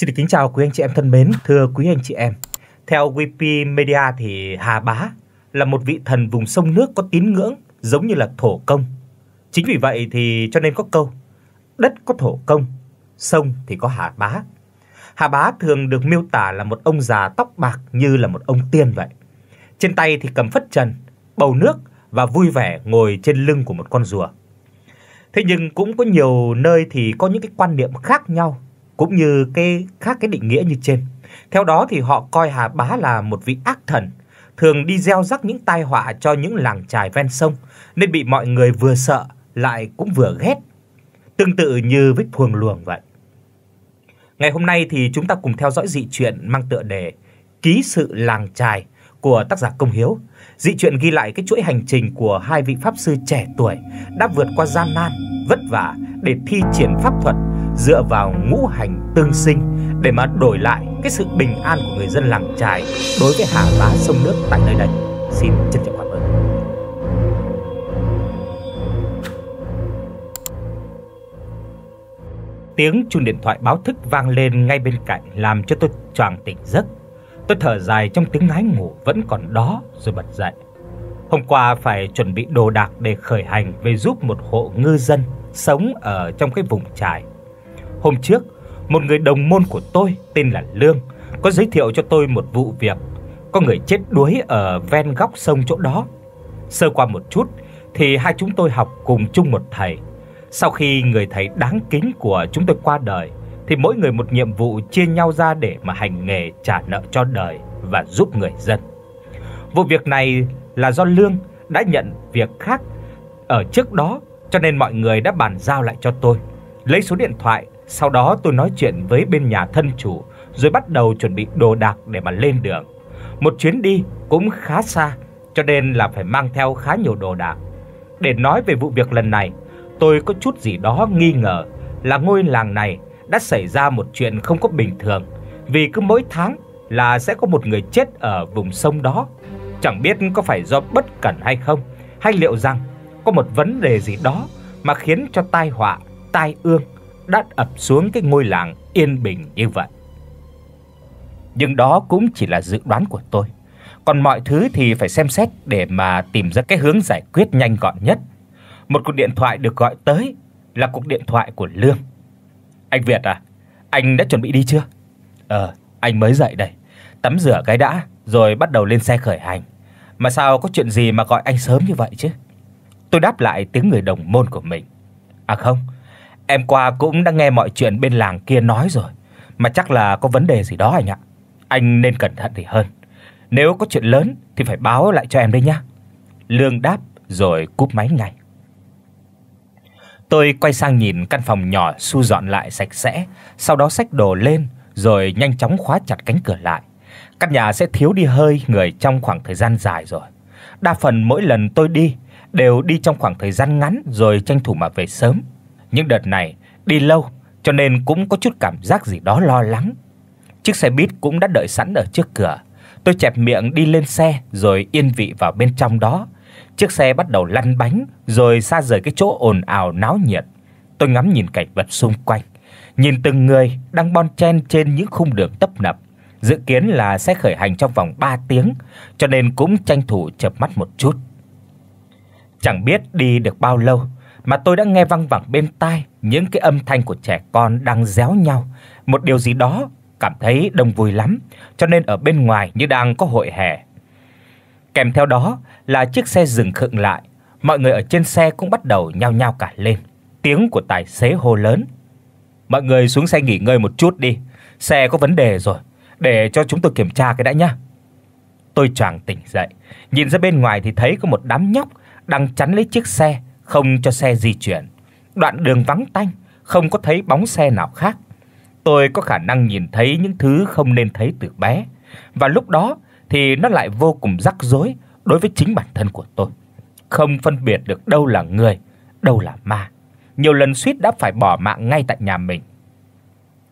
Xin được kính chào quý anh chị em thân mến, thưa quý anh chị em. Theo Wikimedia thì Hà Bá là một vị thần vùng sông nước có tín ngưỡng giống như là thổ công. Chính vì vậy thì cho nên có câu đất có thổ công, sông thì có Hà Bá. Hà Bá thường được miêu tả là một ông già tóc bạc như là một ông tiên vậy. Trên tay thì cầm phất trần, bầu nước và vui vẻ ngồi trên lưng của một con rùa. Thế nhưng cũng có nhiều nơi thì có những cái quan niệm khác nhau cũng như cái khác cái định nghĩa như trên. Theo đó thì họ coi Hà Bá là một vị ác thần, thường đi gieo rắc những tai họa cho những làng trài ven sông nên bị mọi người vừa sợ lại cũng vừa ghét, tương tự như với thuồng luồng vậy. Ngày hôm nay thì chúng ta cùng theo dõi dị truyện mang tựa đề Ký sự làng trài của tác giả Công Hiếu. Dị truyện ghi lại cái chuỗi hành trình của hai vị pháp sư trẻ tuổi đã vượt qua gian nan, vất vả để thi triển pháp thuật dựa vào ngũ hành tương sinh để mà đổi lại cái sự bình an của người dân làng trài đối với hà bá sông nước tại nơi đây. Xin trân trọng cảm ơn. Tiếng chuông điện thoại báo thức vang lên ngay bên cạnh làm cho tôi choàng tỉnh giấc. Tôi thở dài trong tiếng ngái ngủ vẫn còn đó rồi bật dậy. Hôm qua phải chuẩn bị đồ đạc để khởi hành về giúp một hộ ngư dân sống ở trong cái vùng trải Hôm trước, một người đồng môn của tôi tên là Lương có giới thiệu cho tôi một vụ việc có người chết đuối ở ven góc sông chỗ đó. Sơ qua một chút thì hai chúng tôi học cùng chung một thầy. Sau khi người thầy đáng kính của chúng tôi qua đời thì mỗi người một nhiệm vụ chia nhau ra để mà hành nghề trả nợ cho đời và giúp người dân. Vụ việc này là do Lương đã nhận việc khác ở trước đó cho nên mọi người đã bàn giao lại cho tôi. Lấy số điện thoại sau đó tôi nói chuyện với bên nhà thân chủ rồi bắt đầu chuẩn bị đồ đạc để mà lên đường. Một chuyến đi cũng khá xa, cho nên là phải mang theo khá nhiều đồ đạc. Để nói về vụ việc lần này, tôi có chút gì đó nghi ngờ là ngôi làng này đã xảy ra một chuyện không có bình thường, vì cứ mỗi tháng là sẽ có một người chết ở vùng sông đó. Chẳng biết có phải do bất cẩn hay không, hay liệu rằng có một vấn đề gì đó mà khiến cho tai họa, tai ương đã ập xuống cái ngôi làng yên bình như vậy. Nhưng đó cũng chỉ là dự đoán của tôi. Còn mọi thứ thì phải xem xét để mà tìm ra cái hướng giải quyết nhanh gọn nhất. Một cuộc điện thoại được gọi tới là cuộc điện thoại của Lương. Anh Việt à, anh đã chuẩn bị đi chưa? Ờ, anh mới dậy đây. Tắm rửa cái đã rồi bắt đầu lên xe khởi hành. Mà sao có chuyện gì mà gọi anh sớm như vậy chứ? Tôi đáp lại tiếng người đồng môn của mình. À không, Em qua cũng đã nghe mọi chuyện bên làng kia nói rồi, mà chắc là có vấn đề gì đó anh ạ. Anh nên cẩn thận thì hơn. Nếu có chuyện lớn thì phải báo lại cho em đây nhá." Lương đáp rồi cúp máy ngay. Tôi quay sang nhìn căn phòng nhỏ su dọn lại sạch sẽ, sau đó xách đồ lên rồi nhanh chóng khóa chặt cánh cửa lại. Căn nhà sẽ thiếu đi hơi người trong khoảng thời gian dài rồi. Đa phần mỗi lần tôi đi đều đi trong khoảng thời gian ngắn rồi tranh thủ mà về sớm những đợt này đi lâu cho nên cũng có chút cảm giác gì đó lo lắng. Chiếc xe buýt cũng đã đợi sẵn ở trước cửa. Tôi chẹp miệng đi lên xe rồi yên vị vào bên trong đó. Chiếc xe bắt đầu lăn bánh rồi xa rời cái chỗ ồn ào náo nhiệt. Tôi ngắm nhìn cảnh vật xung quanh, nhìn từng người đang bon chen trên những khung đường tấp nập. Dự kiến là sẽ khởi hành trong vòng 3 tiếng, cho nên cũng tranh thủ chợp mắt một chút. Chẳng biết đi được bao lâu, mà tôi đã nghe vang vẳng bên tai những cái âm thanh của trẻ con đang réo nhau, một điều gì đó cảm thấy đông vui lắm, cho nên ở bên ngoài như đang có hội hè. Kèm theo đó là chiếc xe dừng khựng lại, mọi người ở trên xe cũng bắt đầu nhao nhao cả lên. Tiếng của tài xế hô lớn: "Mọi người xuống xe nghỉ ngơi một chút đi, xe có vấn đề rồi, để cho chúng tôi kiểm tra cái đã nhá." Tôi choàng tỉnh dậy, nhìn ra bên ngoài thì thấy có một đám nhóc đang chắn lấy chiếc xe không cho xe di chuyển. Đoạn đường vắng tanh, không có thấy bóng xe nào khác. Tôi có khả năng nhìn thấy những thứ không nên thấy từ bé, và lúc đó thì nó lại vô cùng rắc rối đối với chính bản thân của tôi. Không phân biệt được đâu là người, đâu là ma. Nhiều lần suýt đã phải bỏ mạng ngay tại nhà mình.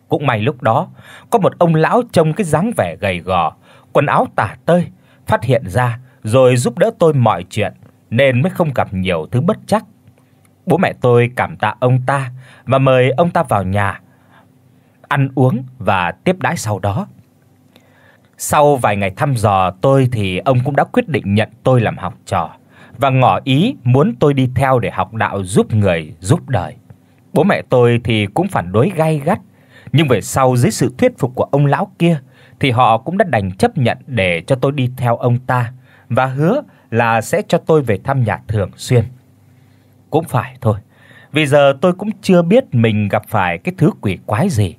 Cũng may lúc đó, có một ông lão trông cái dáng vẻ gầy gò, quần áo tả tơi, phát hiện ra rồi giúp đỡ tôi mọi chuyện nên mới không gặp nhiều thứ bất trắc. Bố mẹ tôi cảm tạ ông ta và mời ông ta vào nhà ăn uống và tiếp đãi sau đó. Sau vài ngày thăm dò tôi thì ông cũng đã quyết định nhận tôi làm học trò và ngỏ ý muốn tôi đi theo để học đạo giúp người, giúp đời. Bố mẹ tôi thì cũng phản đối gay gắt, nhưng về sau dưới sự thuyết phục của ông lão kia thì họ cũng đã đành chấp nhận để cho tôi đi theo ông ta và hứa là sẽ cho tôi về thăm nhà thường xuyên. Cũng phải thôi, vì giờ tôi cũng chưa biết mình gặp phải cái thứ quỷ quái gì.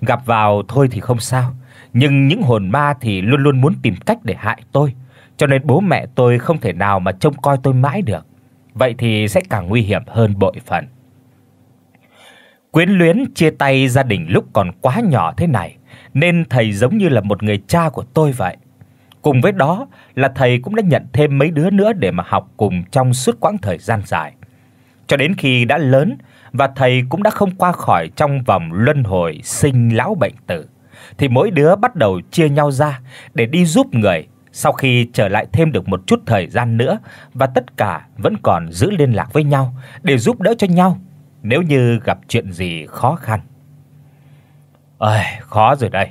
Gặp vào thôi thì không sao, nhưng những hồn ma thì luôn luôn muốn tìm cách để hại tôi, cho nên bố mẹ tôi không thể nào mà trông coi tôi mãi được. Vậy thì sẽ càng nguy hiểm hơn bội phần. Quyến luyến chia tay gia đình lúc còn quá nhỏ thế này, nên thầy giống như là một người cha của tôi vậy. Cùng với đó là thầy cũng đã nhận thêm mấy đứa nữa để mà học cùng trong suốt quãng thời gian dài. Cho đến khi đã lớn và thầy cũng đã không qua khỏi trong vòng luân hồi sinh lão bệnh tử thì mỗi đứa bắt đầu chia nhau ra để đi giúp người sau khi trở lại thêm được một chút thời gian nữa và tất cả vẫn còn giữ liên lạc với nhau để giúp đỡ cho nhau nếu như gặp chuyện gì khó khăn. Ơi, khó rồi đây.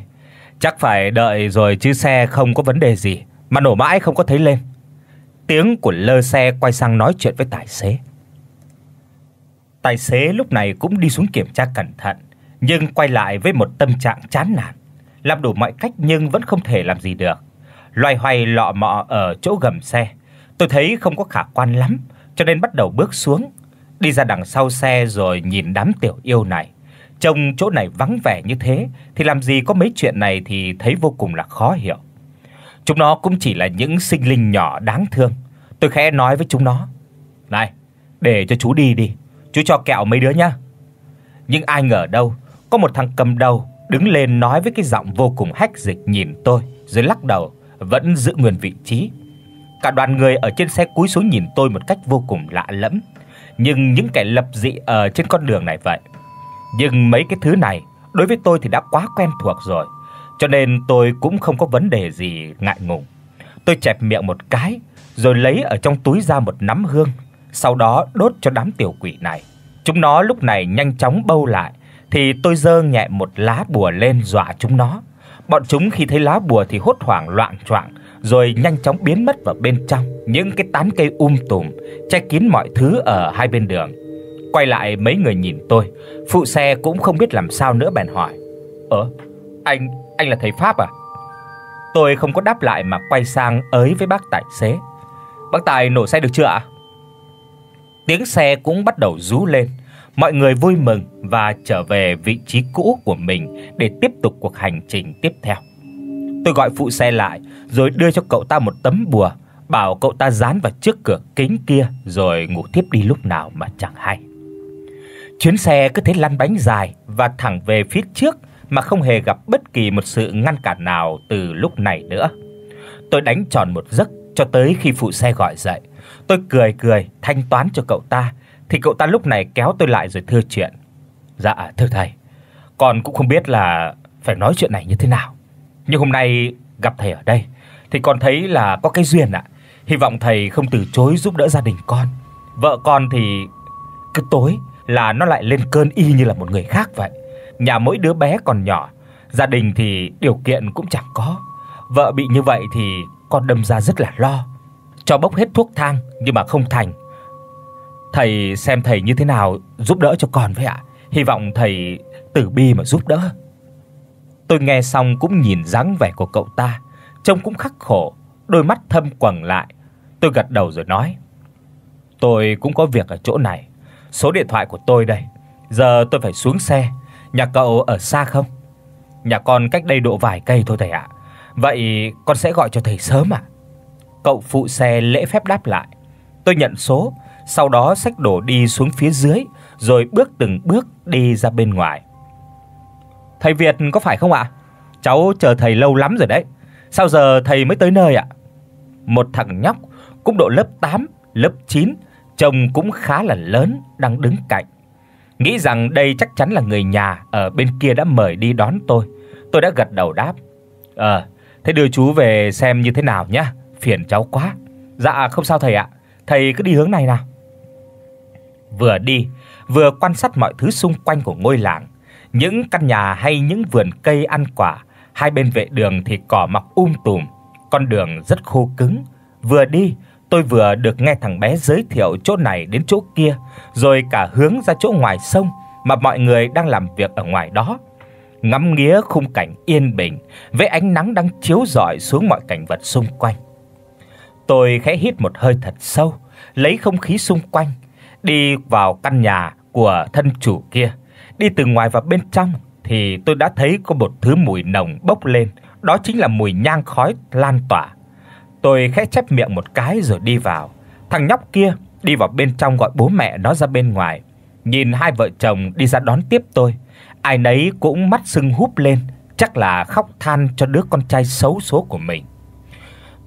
Chắc phải đợi rồi chứ xe không có vấn đề gì mà nổ mãi không có thấy lên. Tiếng của lơ xe quay sang nói chuyện với tài xế. Tài xế lúc này cũng đi xuống kiểm tra cẩn thận, nhưng quay lại với một tâm trạng chán nản, làm đủ mọi cách nhưng vẫn không thể làm gì được. Loay hoay lọ mọ ở chỗ gầm xe, tôi thấy không có khả quan lắm, cho nên bắt đầu bước xuống, đi ra đằng sau xe rồi nhìn đám tiểu yêu này trong chỗ này vắng vẻ như thế thì làm gì có mấy chuyện này thì thấy vô cùng là khó hiểu. Chúng nó cũng chỉ là những sinh linh nhỏ đáng thương. Tôi khẽ nói với chúng nó. "Này, để cho chú đi đi, chú cho kẹo mấy đứa nhá." Nhưng ai ngờ đâu, có một thằng cầm đầu đứng lên nói với cái giọng vô cùng hách dịch nhìn tôi rồi lắc đầu, vẫn giữ nguyên vị trí. Cả đoàn người ở trên xe cúi xuống nhìn tôi một cách vô cùng lạ lẫm, nhưng những kẻ lập dị ở trên con đường này vậy nhưng mấy cái thứ này đối với tôi thì đã quá quen thuộc rồi, cho nên tôi cũng không có vấn đề gì ngại ngùng. Tôi chẹp miệng một cái, rồi lấy ở trong túi ra một nắm hương, sau đó đốt cho đám tiểu quỷ này. Chúng nó lúc này nhanh chóng bâu lại, thì tôi giơ nhẹ một lá bùa lên dọa chúng nó. Bọn chúng khi thấy lá bùa thì hốt hoảng loạn choạng, rồi nhanh chóng biến mất vào bên trong những cái tán cây um tùm che kín mọi thứ ở hai bên đường. Quay lại mấy người nhìn tôi, phụ xe cũng không biết làm sao nữa bèn hỏi: "Ơ, anh anh là thầy pháp à?" Tôi không có đáp lại mà quay sang ới với bác tài xế. "Bác tài nổ xe được chưa ạ?" Tiếng xe cũng bắt đầu rú lên. Mọi người vui mừng và trở về vị trí cũ của mình để tiếp tục cuộc hành trình tiếp theo. Tôi gọi phụ xe lại rồi đưa cho cậu ta một tấm bùa, bảo cậu ta dán vào trước cửa kính kia rồi ngủ thiếp đi lúc nào mà chẳng hay. Chuyến xe cứ thế lăn bánh dài và thẳng về phía trước mà không hề gặp bất kỳ một sự ngăn cản nào từ lúc này nữa. Tôi đánh tròn một giấc cho tới khi phụ xe gọi dậy. Tôi cười cười thanh toán cho cậu ta thì cậu ta lúc này kéo tôi lại rồi thưa chuyện. Dạ thưa thầy, con cũng không biết là phải nói chuyện này như thế nào. Nhưng hôm nay gặp thầy ở đây thì con thấy là có cái duyên ạ. Hy vọng thầy không từ chối giúp đỡ gia đình con. Vợ con thì cứ tối là nó lại lên cơn y như là một người khác vậy. Nhà mỗi đứa bé còn nhỏ, gia đình thì điều kiện cũng chẳng có. Vợ bị như vậy thì con đâm ra rất là lo. Cho bốc hết thuốc thang nhưng mà không thành. Thầy xem thầy như thế nào giúp đỡ cho con với ạ. Hy vọng thầy từ bi mà giúp đỡ. Tôi nghe xong cũng nhìn dáng vẻ của cậu ta, trông cũng khắc khổ, đôi mắt thâm quầng lại. Tôi gật đầu rồi nói: "Tôi cũng có việc ở chỗ này, Số điện thoại của tôi đây. Giờ tôi phải xuống xe. Nhà cậu ở xa không? Nhà con cách đây độ vài cây thôi thầy ạ. Vậy con sẽ gọi cho thầy sớm ạ." À? Cậu phụ xe lễ phép đáp lại. Tôi nhận số, sau đó xách đồ đi xuống phía dưới rồi bước từng bước đi ra bên ngoài. "Thầy Việt có phải không ạ? Cháu chờ thầy lâu lắm rồi đấy. Sao giờ thầy mới tới nơi ạ?" Một thằng nhóc cũng độ lớp 8, lớp 9 trông cũng khá là lớn đang đứng cạnh. Nghĩ rằng đây chắc chắn là người nhà ở bên kia đã mời đi đón tôi. Tôi đã gật đầu đáp. "Ờ, thế đưa chú về xem như thế nào nhá, phiền cháu quá." "Dạ không sao thầy ạ, thầy cứ đi hướng này nào." Vừa đi, vừa quan sát mọi thứ xung quanh của ngôi làng, những căn nhà hay những vườn cây ăn quả, hai bên vệ đường thì cỏ mọc um tùm, con đường rất khô cứng, vừa đi Tôi vừa được nghe thằng bé giới thiệu chỗ này đến chỗ kia, rồi cả hướng ra chỗ ngoài sông mà mọi người đang làm việc ở ngoài đó. Ngắm nghía khung cảnh yên bình với ánh nắng đang chiếu rọi xuống mọi cảnh vật xung quanh. Tôi khẽ hít một hơi thật sâu, lấy không khí xung quanh, đi vào căn nhà của thân chủ kia. Đi từ ngoài vào bên trong thì tôi đã thấy có một thứ mùi nồng bốc lên, đó chính là mùi nhang khói lan tỏa Tôi khẽ chép miệng một cái rồi đi vào. Thằng nhóc kia đi vào bên trong gọi bố mẹ nó ra bên ngoài. Nhìn hai vợ chồng đi ra đón tiếp tôi, ai nấy cũng mắt sưng húp lên, chắc là khóc than cho đứa con trai xấu số của mình.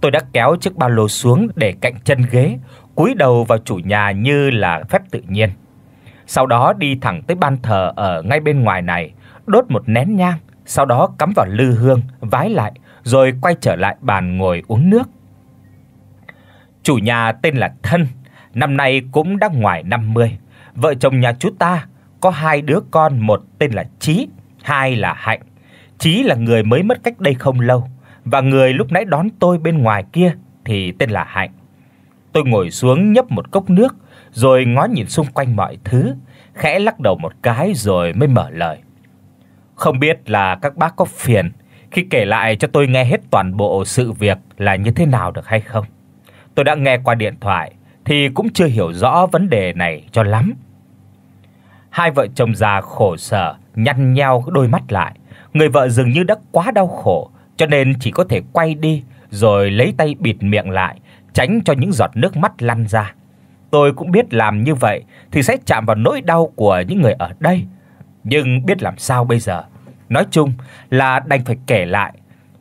Tôi đã kéo chiếc ba lô xuống để cạnh chân ghế, cúi đầu vào chủ nhà như là phép tự nhiên. Sau đó đi thẳng tới ban thờ ở ngay bên ngoài này, đốt một nén nhang, sau đó cắm vào lư hương, vái lại rồi quay trở lại bàn ngồi uống nước. Chủ nhà tên là Thân, năm nay cũng đã ngoài 50. Vợ chồng nhà chú ta có hai đứa con, một tên là Chí, hai là Hạnh. Chí là người mới mất cách đây không lâu và người lúc nãy đón tôi bên ngoài kia thì tên là Hạnh. Tôi ngồi xuống nhấp một cốc nước rồi ngó nhìn xung quanh mọi thứ, khẽ lắc đầu một cái rồi mới mở lời. Không biết là các bác có phiền khi kể lại cho tôi nghe hết toàn bộ sự việc là như thế nào được hay không? Tôi đã nghe qua điện thoại thì cũng chưa hiểu rõ vấn đề này cho lắm. Hai vợ chồng già khổ sở nhăn nhau đôi mắt lại, người vợ dường như đã quá đau khổ cho nên chỉ có thể quay đi rồi lấy tay bịt miệng lại, tránh cho những giọt nước mắt lăn ra. Tôi cũng biết làm như vậy thì sẽ chạm vào nỗi đau của những người ở đây, nhưng biết làm sao bây giờ. Nói chung là đành phải kể lại,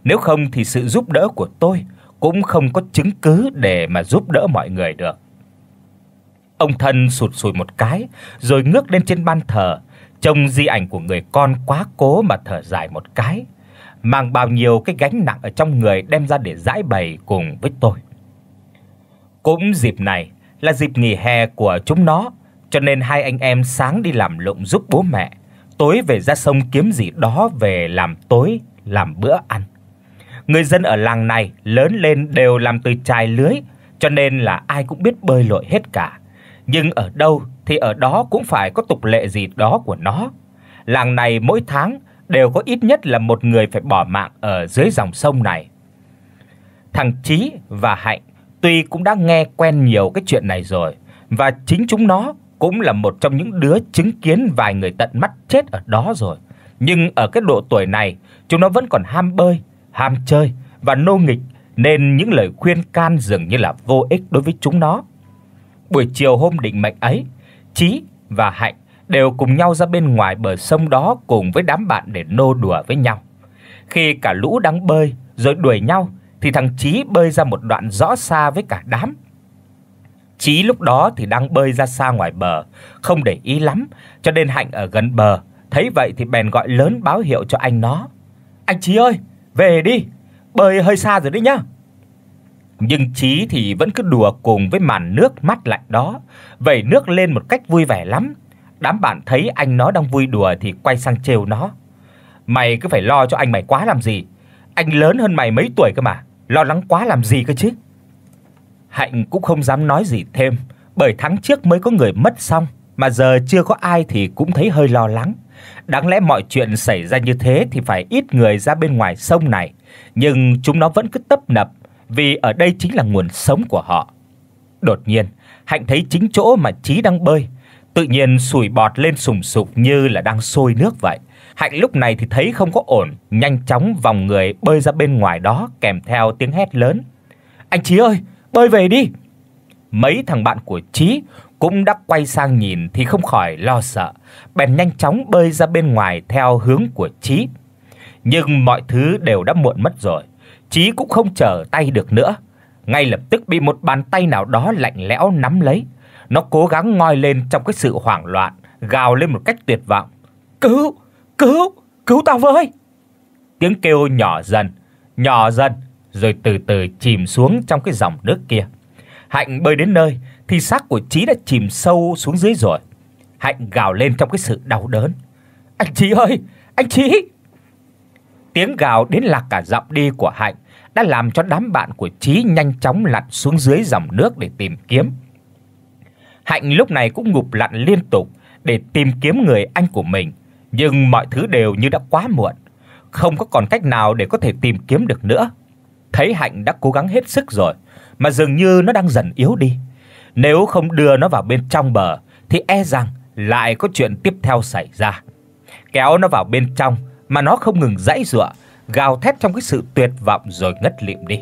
nếu không thì sự giúp đỡ của tôi cũng không có chứng cứ để mà giúp đỡ mọi người được. Ông thân sụt sùi một cái, rồi ngước lên trên ban thờ, trông di ảnh của người con quá cố mà thở dài một cái, mang bao nhiêu cái gánh nặng ở trong người đem ra để giải bày cùng với tôi. Cũng dịp này là dịp nghỉ hè của chúng nó, cho nên hai anh em sáng đi làm lụng giúp bố mẹ, tối về ra sông kiếm gì đó về làm tối làm bữa ăn người dân ở làng này lớn lên đều làm từ chài lưới, cho nên là ai cũng biết bơi lội hết cả. Nhưng ở đâu thì ở đó cũng phải có tục lệ gì đó của nó. Làng này mỗi tháng đều có ít nhất là một người phải bỏ mạng ở dưới dòng sông này. Thằng Chí và Hạnh tuy cũng đã nghe quen nhiều cái chuyện này rồi và chính chúng nó cũng là một trong những đứa chứng kiến vài người tận mắt chết ở đó rồi. Nhưng ở cái độ tuổi này, chúng nó vẫn còn ham bơi ham chơi và nô nghịch nên những lời khuyên can dường như là vô ích đối với chúng nó. Buổi chiều hôm định mệnh ấy, Chí và Hạnh đều cùng nhau ra bên ngoài bờ sông đó cùng với đám bạn để nô đùa với nhau. Khi cả lũ đang bơi rồi đuổi nhau thì thằng Chí bơi ra một đoạn rõ xa với cả đám. Chí lúc đó thì đang bơi ra xa ngoài bờ, không để ý lắm, cho nên Hạnh ở gần bờ, thấy vậy thì bèn gọi lớn báo hiệu cho anh nó. Anh Chí ơi, về đi, bơi hơi xa rồi đấy nhá." Nhưng Chí thì vẫn cứ đùa cùng với màn nước mắt lạnh đó, vẩy nước lên một cách vui vẻ lắm. Đám bạn thấy anh nó đang vui đùa thì quay sang trêu nó. "Mày cứ phải lo cho anh mày quá làm gì? Anh lớn hơn mày mấy tuổi cơ mà, lo lắng quá làm gì cơ chứ?" Hạnh cũng không dám nói gì thêm, bởi tháng trước mới có người mất xong mà giờ chưa có ai thì cũng thấy hơi lo lắng. Đáng lẽ mọi chuyện xảy ra như thế thì phải ít người ra bên ngoài sông này, nhưng chúng nó vẫn cứ tấp nập vì ở đây chính là nguồn sống của họ. Đột nhiên, Hạnh thấy chính chỗ mà Chí đang bơi, tự nhiên sủi bọt lên sùng sục như là đang sôi nước vậy. Hạnh lúc này thì thấy không có ổn, nhanh chóng vòng người bơi ra bên ngoài đó kèm theo tiếng hét lớn. "Anh Chí ơi, bơi về đi." Mấy thằng bạn của Chí cũng đã quay sang nhìn thì không khỏi lo sợ, bèn nhanh chóng bơi ra bên ngoài theo hướng của Chí. Nhưng mọi thứ đều đã muộn mất rồi, Chí cũng không trở tay được nữa, ngay lập tức bị một bàn tay nào đó lạnh lẽo nắm lấy. Nó cố gắng ngoi lên trong cái sự hoảng loạn, gào lên một cách tuyệt vọng. "Cứu, cứu, cứu tao với!" Tiếng kêu nhỏ dần, nhỏ dần rồi từ từ chìm xuống trong cái dòng nước kia. Hạnh bơi đến nơi thì xác của Chí đã chìm sâu xuống dưới rồi. Hạnh gào lên trong cái sự đau đớn. "Anh Chí ơi, anh Chí!" Tiếng gào đến lạc cả giọng đi của Hạnh đã làm cho đám bạn của Chí nhanh chóng lặn xuống dưới dòng nước để tìm kiếm. Hạnh lúc này cũng ngụp lặn liên tục để tìm kiếm người anh của mình, nhưng mọi thứ đều như đã quá muộn, không có còn cách nào để có thể tìm kiếm được nữa. Thấy Hạnh đã cố gắng hết sức rồi, mà dường như nó đang dần yếu đi. Nếu không đưa nó vào bên trong bờ thì e rằng lại có chuyện tiếp theo xảy ra. Kéo nó vào bên trong mà nó không ngừng giãy giụa, gào thét trong cái sự tuyệt vọng rồi ngất lịm đi.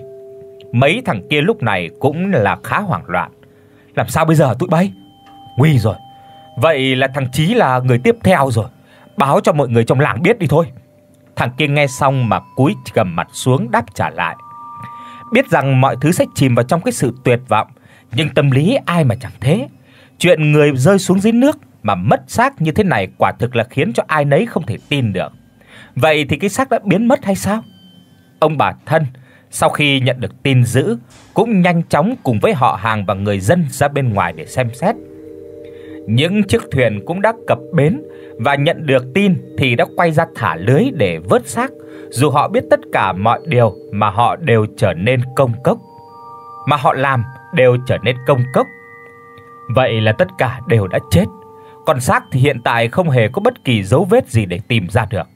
Mấy thằng kia lúc này cũng là khá hoảng loạn. Làm sao bây giờ tụi bay? Nguy rồi. Vậy là thằng Chí là người tiếp theo rồi. Báo cho mọi người trong làng biết đi thôi. Thằng kia nghe xong mà cúi gằm mặt xuống đáp trả lại. Biết rằng mọi thứ sẽ chìm vào trong cái sự tuyệt vọng nhưng tâm lý ai mà chẳng thế. Chuyện người rơi xuống dưới nước mà mất xác như thế này quả thực là khiến cho ai nấy không thể tin được. Vậy thì cái xác đã biến mất hay sao? Ông bà thân sau khi nhận được tin dữ cũng nhanh chóng cùng với họ hàng và người dân ra bên ngoài để xem xét. Những chiếc thuyền cũng đã cập bến và nhận được tin thì đã quay ra thả lưới để vớt xác, dù họ biết tất cả mọi điều mà họ đều trở nên công cốc. Mà họ làm đều trở nên công cốc. Vậy là tất cả đều đã chết, còn xác thì hiện tại không hề có bất kỳ dấu vết gì để tìm ra được.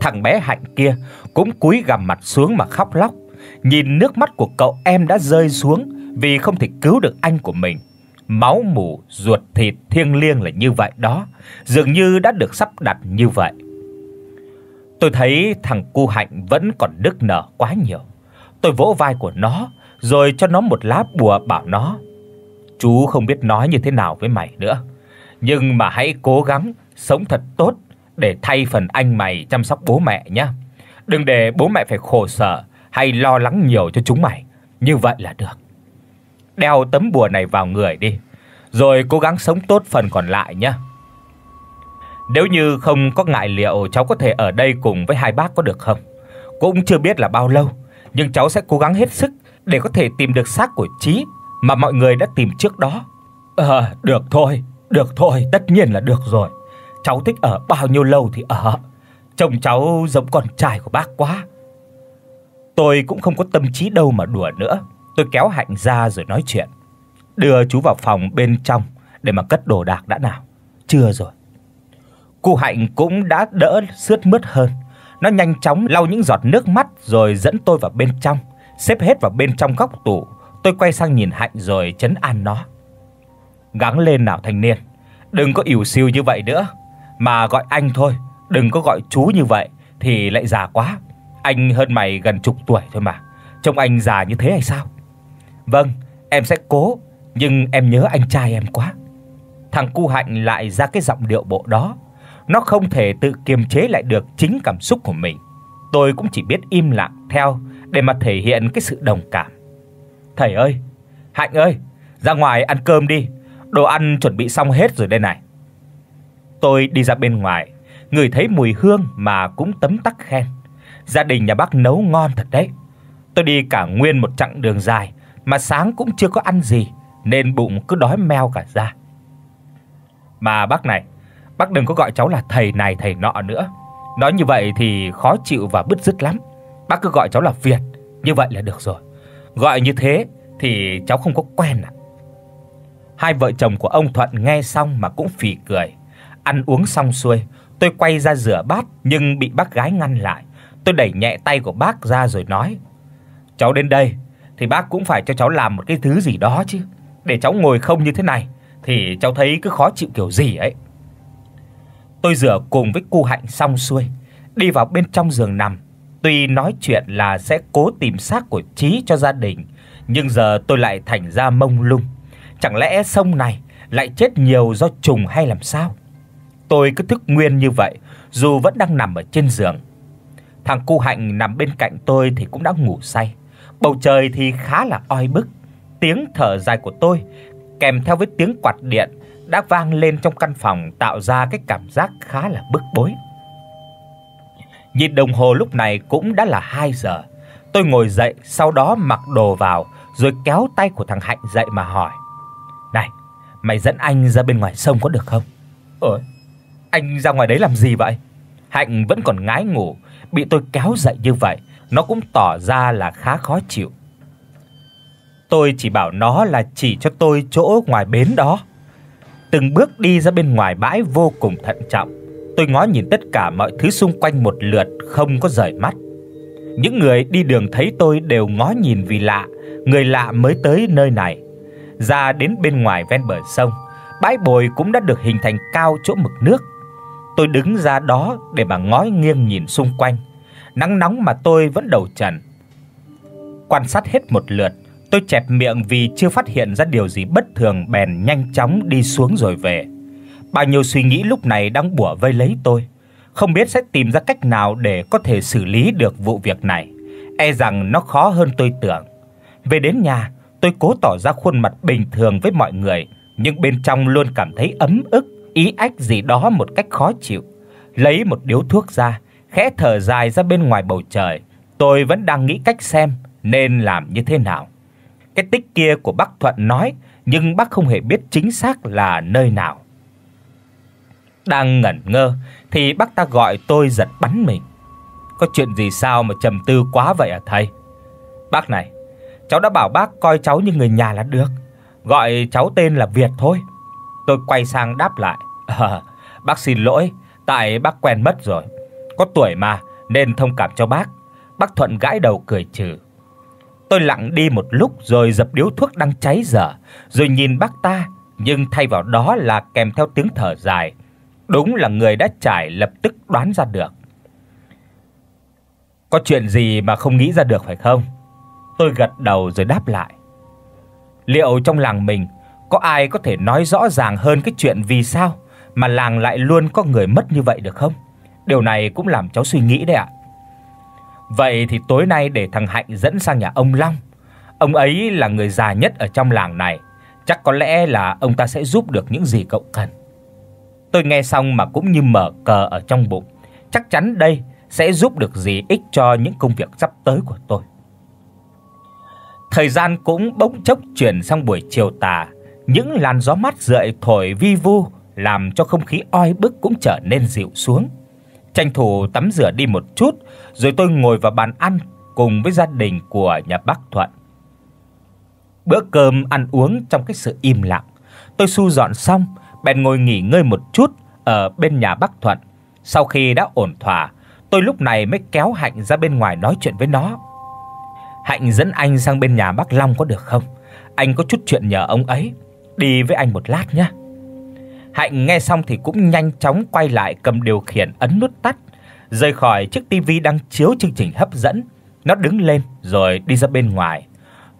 Thằng bé Hạnh kia cũng cúi gằm mặt xuống mà khóc lóc, nhìn nước mắt của cậu em đã rơi xuống vì không thể cứu được anh của mình. Máu mủ ruột thịt thiêng liêng là như vậy đó, dường như đã được sắp đặt như vậy. Tôi thấy thằng cu Hạnh vẫn còn nức nở quá nhiều. Tôi vỗ vai của nó, rồi cho nó một lá bùa bảo nó: "Chú không biết nói như thế nào với mày nữa, nhưng mà hãy cố gắng sống thật tốt để thay phần anh mày chăm sóc bố mẹ nhé. Đừng để bố mẹ phải khổ sở hay lo lắng nhiều cho chúng mày, như vậy là được." Đeo tấm bùa này vào người đi, rồi cố gắng sống tốt phần còn lại nhé. Nếu như không có ngại liệu cháu có thể ở đây cùng với hai bác có được không? Cũng chưa biết là bao lâu, nhưng cháu sẽ cố gắng hết sức để có thể tìm được xác của Chí mà mọi người đã tìm trước đó. Ờ, được thôi, được thôi, tất nhiên là được rồi. Cháu thích ở bao nhiêu lâu thì ở. Chồng cháu giống con trai của bác quá. Tôi cũng không có tâm trí đâu mà đùa nữa. Tôi kéo Hạnh ra rồi nói chuyện. Đưa chú vào phòng bên trong để mà cất đồ đạc đã nào. Chưa rồi. Cô Hạnh cũng đã đỡ sướt mướt hơn. Nó nhanh chóng lau những giọt nước mắt rồi dẫn tôi vào bên trong xếp hết vào bên trong góc tủ. Tôi quay sang nhìn Hạnh rồi chấn an nó. Gắng lên nào thanh niên, đừng có ỉu xìu như vậy nữa, mà gọi anh thôi, đừng có gọi chú như vậy thì lại già quá. Anh hơn mày gần chục tuổi thôi mà, trông anh già như thế hay sao? Vâng, em sẽ cố, nhưng em nhớ anh trai em quá. Thằng cu Hạnh lại ra cái giọng điệu bộ đó, nó không thể tự kiềm chế lại được chính cảm xúc của mình. Tôi cũng chỉ biết im lặng theo để mà thể hiện cái sự đồng cảm. "Thầy ơi, Hạnh ơi, ra ngoài ăn cơm đi, đồ ăn chuẩn bị xong hết rồi đây này." Tôi đi ra bên ngoài, người thấy mùi hương mà cũng tấm tắc khen. Gia đình nhà bác nấu ngon thật đấy. Tôi đi cả nguyên một chặng đường dài mà sáng cũng chưa có ăn gì nên bụng cứ đói meo cả ra. Mà bác này, bác đừng có gọi cháu là thầy này thầy nọ nữa. Nói như vậy thì khó chịu và bứt rứt lắm. Bác cứ gọi cháu là Việt, như vậy là được rồi. Gọi như thế thì cháu không có quen ạ." Hai vợ chồng của ông Thuận nghe xong mà cũng phì cười. Ăn uống xong xuôi, tôi quay ra rửa bát nhưng bị bác gái ngăn lại. Tôi đẩy nhẹ tay của bác ra rồi nói: "Cháu đến đây thì bác cũng phải cho cháu làm một cái thứ gì đó chứ. Để cháu ngồi không như thế này thì cháu thấy cứ khó chịu kiểu gì ấy." Tôi rửa cùng với cô Hạnh xong xuôi, đi vào bên trong giường nằm Tuy nói chuyện là sẽ cố tìm xác của Chí cho gia đình, nhưng giờ tôi lại thành ra mông lung. Chẳng lẽ sông này lại chết nhiều do trùng hay làm sao? Tôi cứ thức nguyên như vậy, dù vẫn đang nằm ở trên giường. Thằng cu Hạnh nằm bên cạnh tôi thì cũng đã ngủ say. Bầu trời thì khá là oi bức. Tiếng thở dài của tôi kèm theo với tiếng quạt điện đã vang lên trong căn phòng tạo ra cái cảm giác khá là bức bối. Nhìn đồng hồ lúc này cũng đã là 2 giờ. Tôi ngồi dậy, sau đó mặc đồ vào rồi kéo tay của thằng Hạnh dậy mà hỏi: "Này, mày dẫn anh ra bên ngoài sông có được không?" "Ờ, anh ra ngoài đấy làm gì vậy?" Hạnh vẫn còn ngái ngủ, bị tôi kéo dậy như vậy, nó cũng tỏ ra là khá khó chịu. Tôi chỉ bảo nó là chỉ cho tôi chỗ ngoài bến đó. Từng bước đi ra bên ngoài bãi vô cùng thận trọng Tôi ngó nhìn tất cả mọi thứ xung quanh một lượt không có rời mắt. Những người đi đường thấy tôi đều ngó nhìn vì lạ, người lạ mới tới nơi này. Ra đến bên ngoài ven bờ sông, bãi bồi cũng đã được hình thành cao chỗ mực nước. Tôi đứng ra đó để mà ngó nghiêng nhìn xung quanh. Nắng nóng mà tôi vẫn đầu trần. Quan sát hết một lượt, tôi chẹp miệng vì chưa phát hiện ra điều gì bất thường bèn nhanh chóng đi xuống rồi về bao nhiêu suy nghĩ lúc này đang bủa vây lấy tôi, không biết sẽ tìm ra cách nào để có thể xử lý được vụ việc này, e rằng nó khó hơn tôi tưởng. Về đến nhà, tôi cố tỏ ra khuôn mặt bình thường với mọi người, nhưng bên trong luôn cảm thấy ấm ức, ý ách gì đó một cách khó chịu. Lấy một điếu thuốc ra, khẽ thở dài ra bên ngoài bầu trời, tôi vẫn đang nghĩ cách xem nên làm như thế nào. Cái tích kia của Bắc Thuận nói, nhưng bác không hề biết chính xác là nơi nào đang ngẩn ngơ thì bác ta gọi tôi giật bắn mình. Có chuyện gì sao mà trầm tư quá vậy à thầy? Bác này, cháu đã bảo bác coi cháu như người nhà là được, gọi cháu tên là Việt thôi. Tôi quay sang đáp lại, à, bác xin lỗi, tại bác quen mất rồi. Có tuổi mà nên thông cảm cho bác. Bác Thuận gãi đầu cười trừ. Tôi lặng đi một lúc rồi dập điếu thuốc đang cháy dở, rồi nhìn bác ta, nhưng thay vào đó là kèm theo tiếng thở dài Đúng là người đã trải lập tức đoán ra được. Có chuyện gì mà không nghĩ ra được phải không? Tôi gật đầu rồi đáp lại. Liệu trong làng mình có ai có thể nói rõ ràng hơn cái chuyện vì sao mà làng lại luôn có người mất như vậy được không? Điều này cũng làm cháu suy nghĩ đấy ạ. Vậy thì tối nay để thằng Hạnh dẫn sang nhà ông Long. Ông ấy là người già nhất ở trong làng này, chắc có lẽ là ông ta sẽ giúp được những gì cậu cần. Tôi nghe xong mà cũng như mở cờ ở trong bụng, chắc chắn đây sẽ giúp được gì ích cho những công việc sắp tới của tôi. Thời gian cũng bỗng chốc chuyển sang buổi chiều tà, những làn gió mát rượi thổi vi vu làm cho không khí oi bức cũng trở nên dịu xuống. Tranh thủ tắm rửa đi một chút, rồi tôi ngồi vào bàn ăn cùng với gia đình của nhà bác Thuận. Bữa cơm ăn uống trong cái sự im lặng, tôi thu dọn xong bèn ngồi nghỉ ngơi một chút ở bên nhà Bắc Thuận. Sau khi đã ổn thỏa, tôi lúc này mới kéo Hạnh ra bên ngoài nói chuyện với nó. Hạnh dẫn anh sang bên nhà bác Long có được không? Anh có chút chuyện nhờ ông ấy, đi với anh một lát nhé. Hạnh nghe xong thì cũng nhanh chóng quay lại cầm điều khiển ấn nút tắt, rời khỏi chiếc tivi đang chiếu chương trình hấp dẫn. Nó đứng lên rồi đi ra bên ngoài.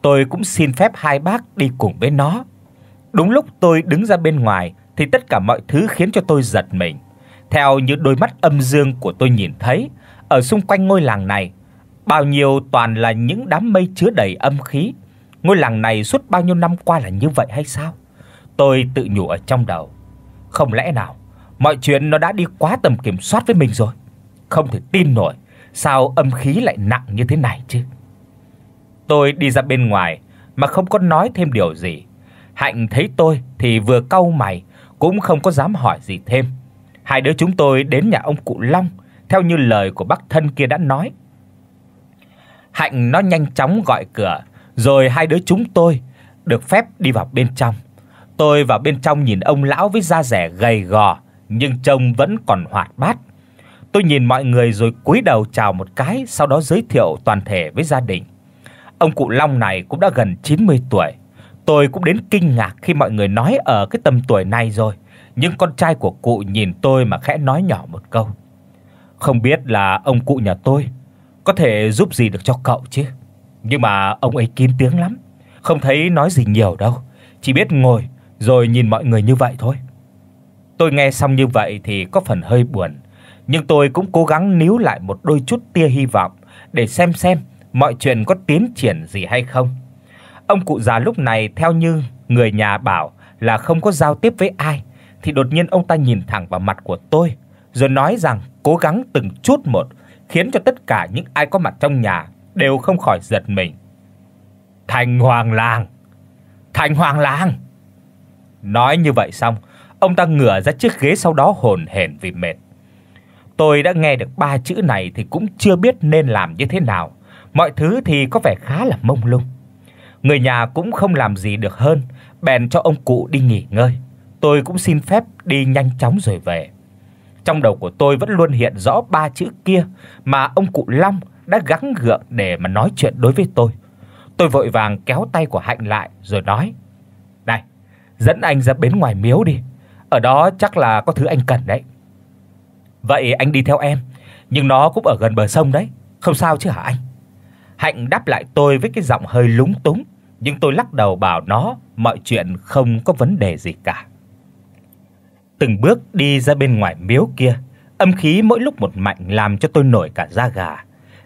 Tôi cũng xin phép hai bác đi cùng với nó. Đúng lúc tôi đứng ra bên ngoài thì tất cả mọi thứ khiến cho tôi giật mình. Theo như đôi mắt âm dương của tôi nhìn thấy, ở xung quanh ngôi làng này, bao nhiêu toàn là những đám mây chứa đầy âm khí. Ngôi làng này suốt bao nhiêu năm qua là như vậy hay sao? Tôi tự nhủ ở trong đầu. Không lẽ nào mọi chuyện nó đã đi quá tầm kiểm soát với mình rồi? Không thể tin nổi, sao âm khí lại nặng như thế này chứ? Tôi đi ra bên ngoài mà không có nói thêm điều gì. Hạnh thấy tôi thì vừa cau mày, cũng không có dám hỏi gì thêm. Hai đứa chúng tôi đến nhà ông cụ Long theo như lời của bác thân kia đã nói. Hạnh nó nhanh chóng gọi cửa, rồi hai đứa chúng tôi được phép đi vào bên trong. Tôi vào bên trong nhìn ông lão với da rẻ gầy gò nhưng trông vẫn còn hoạt bát. Tôi nhìn mọi người rồi cúi đầu chào một cái, sau đó giới thiệu toàn thể với gia đình. Ông cụ Long này cũng đã gần 90 tuổi, Tôi cũng đến kinh ngạc khi mọi người nói ở cái tầm tuổi này rồi, nhưng con trai của cụ nhìn tôi mà khẽ nói nhỏ một câu. Không biết là ông cụ nhà tôi có thể giúp gì được cho cậu chứ. Nhưng mà ông ấy kín tiếng lắm, không thấy nói gì nhiều đâu, chỉ biết ngồi rồi nhìn mọi người như vậy thôi. Tôi nghe xong như vậy thì có phần hơi buồn, nhưng tôi cũng cố gắng níu lại một đôi chút tia hy vọng để xem xem mọi chuyện có tiến triển gì hay không. Ông cụ già lúc này theo như người nhà bảo là không có giao tiếp với ai thì đột nhiên ông ta nhìn thẳng vào mặt của tôi rồi nói rằng cố gắng từng chút một khiến cho tất cả những ai có mặt trong nhà đều không khỏi giật mình. Thành Hoàng Lang, Thành Hoàng Lang. Nói như vậy xong, ông ta ngửa ra chiếc ghế sau đó hồn hển vì mệt. Tôi đã nghe được ba chữ này thì cũng chưa biết nên làm như thế nào, mọi thứ thì có vẻ khá là mông lung. Người nhà cũng không làm gì được hơn, bèn cho ông cụ đi nghỉ ngơi. Tôi cũng xin phép đi nhanh chóng rồi về. Trong đầu của tôi vẫn luôn hiện rõ ba chữ kia mà ông cụ Long đã gắng gượng để mà nói chuyện đối với tôi. Tôi vội vàng kéo tay của Hạnh lại rồi nói: "Này, dẫn anh ra bến ngoài miếu đi, ở đó chắc là có thứ anh cần đấy." "Vậy anh đi theo em, nhưng nó cũng ở gần bờ sông đấy, không sao chứ hả anh?" Hạnh đáp lại tôi với cái giọng hơi lúng túng nhưng tôi lắc đầu bảo nó mọi chuyện không có vấn đề gì cả. Từng bước đi ra bên ngoài miếu kia, âm khí mỗi lúc một mạnh làm cho tôi nổi cả da gà.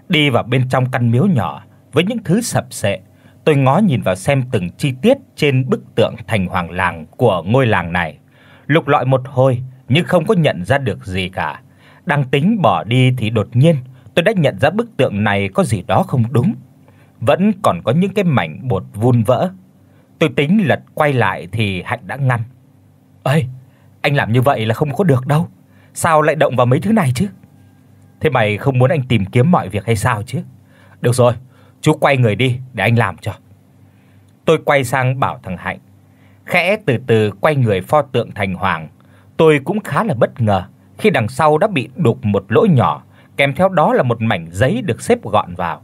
Đi vào bên trong căn miếu nhỏ với những thứ sập sệ, tôi ngó nhìn vào xem từng chi tiết trên bức tượng thành hoàng làng của ngôi làng này. Lục lọi một hồi nhưng không có nhận ra được gì cả. Đang tính bỏ đi thì đột nhiên tôi đã nhận ra bức tượng này có gì đó không đúng vẫn còn có những cái mảnh bột vun vỡ. Tôi tính lật quay lại thì Hạnh đã ngăn. "Ê, anh làm như vậy là không có được đâu. Sao lại động vào mấy thứ này chứ? Thế mày không muốn anh tìm kiếm mọi việc hay sao chứ? Được rồi, chú quay người đi để anh làm cho." Tôi quay sang bảo thằng Hạnh. Khẽ từ từ quay người pho tượng thành hoàng, tôi cũng khá là bất ngờ khi đằng sau đã bị đục một lỗ nhỏ, kèm theo đó là một mảnh giấy được xếp gọn vào.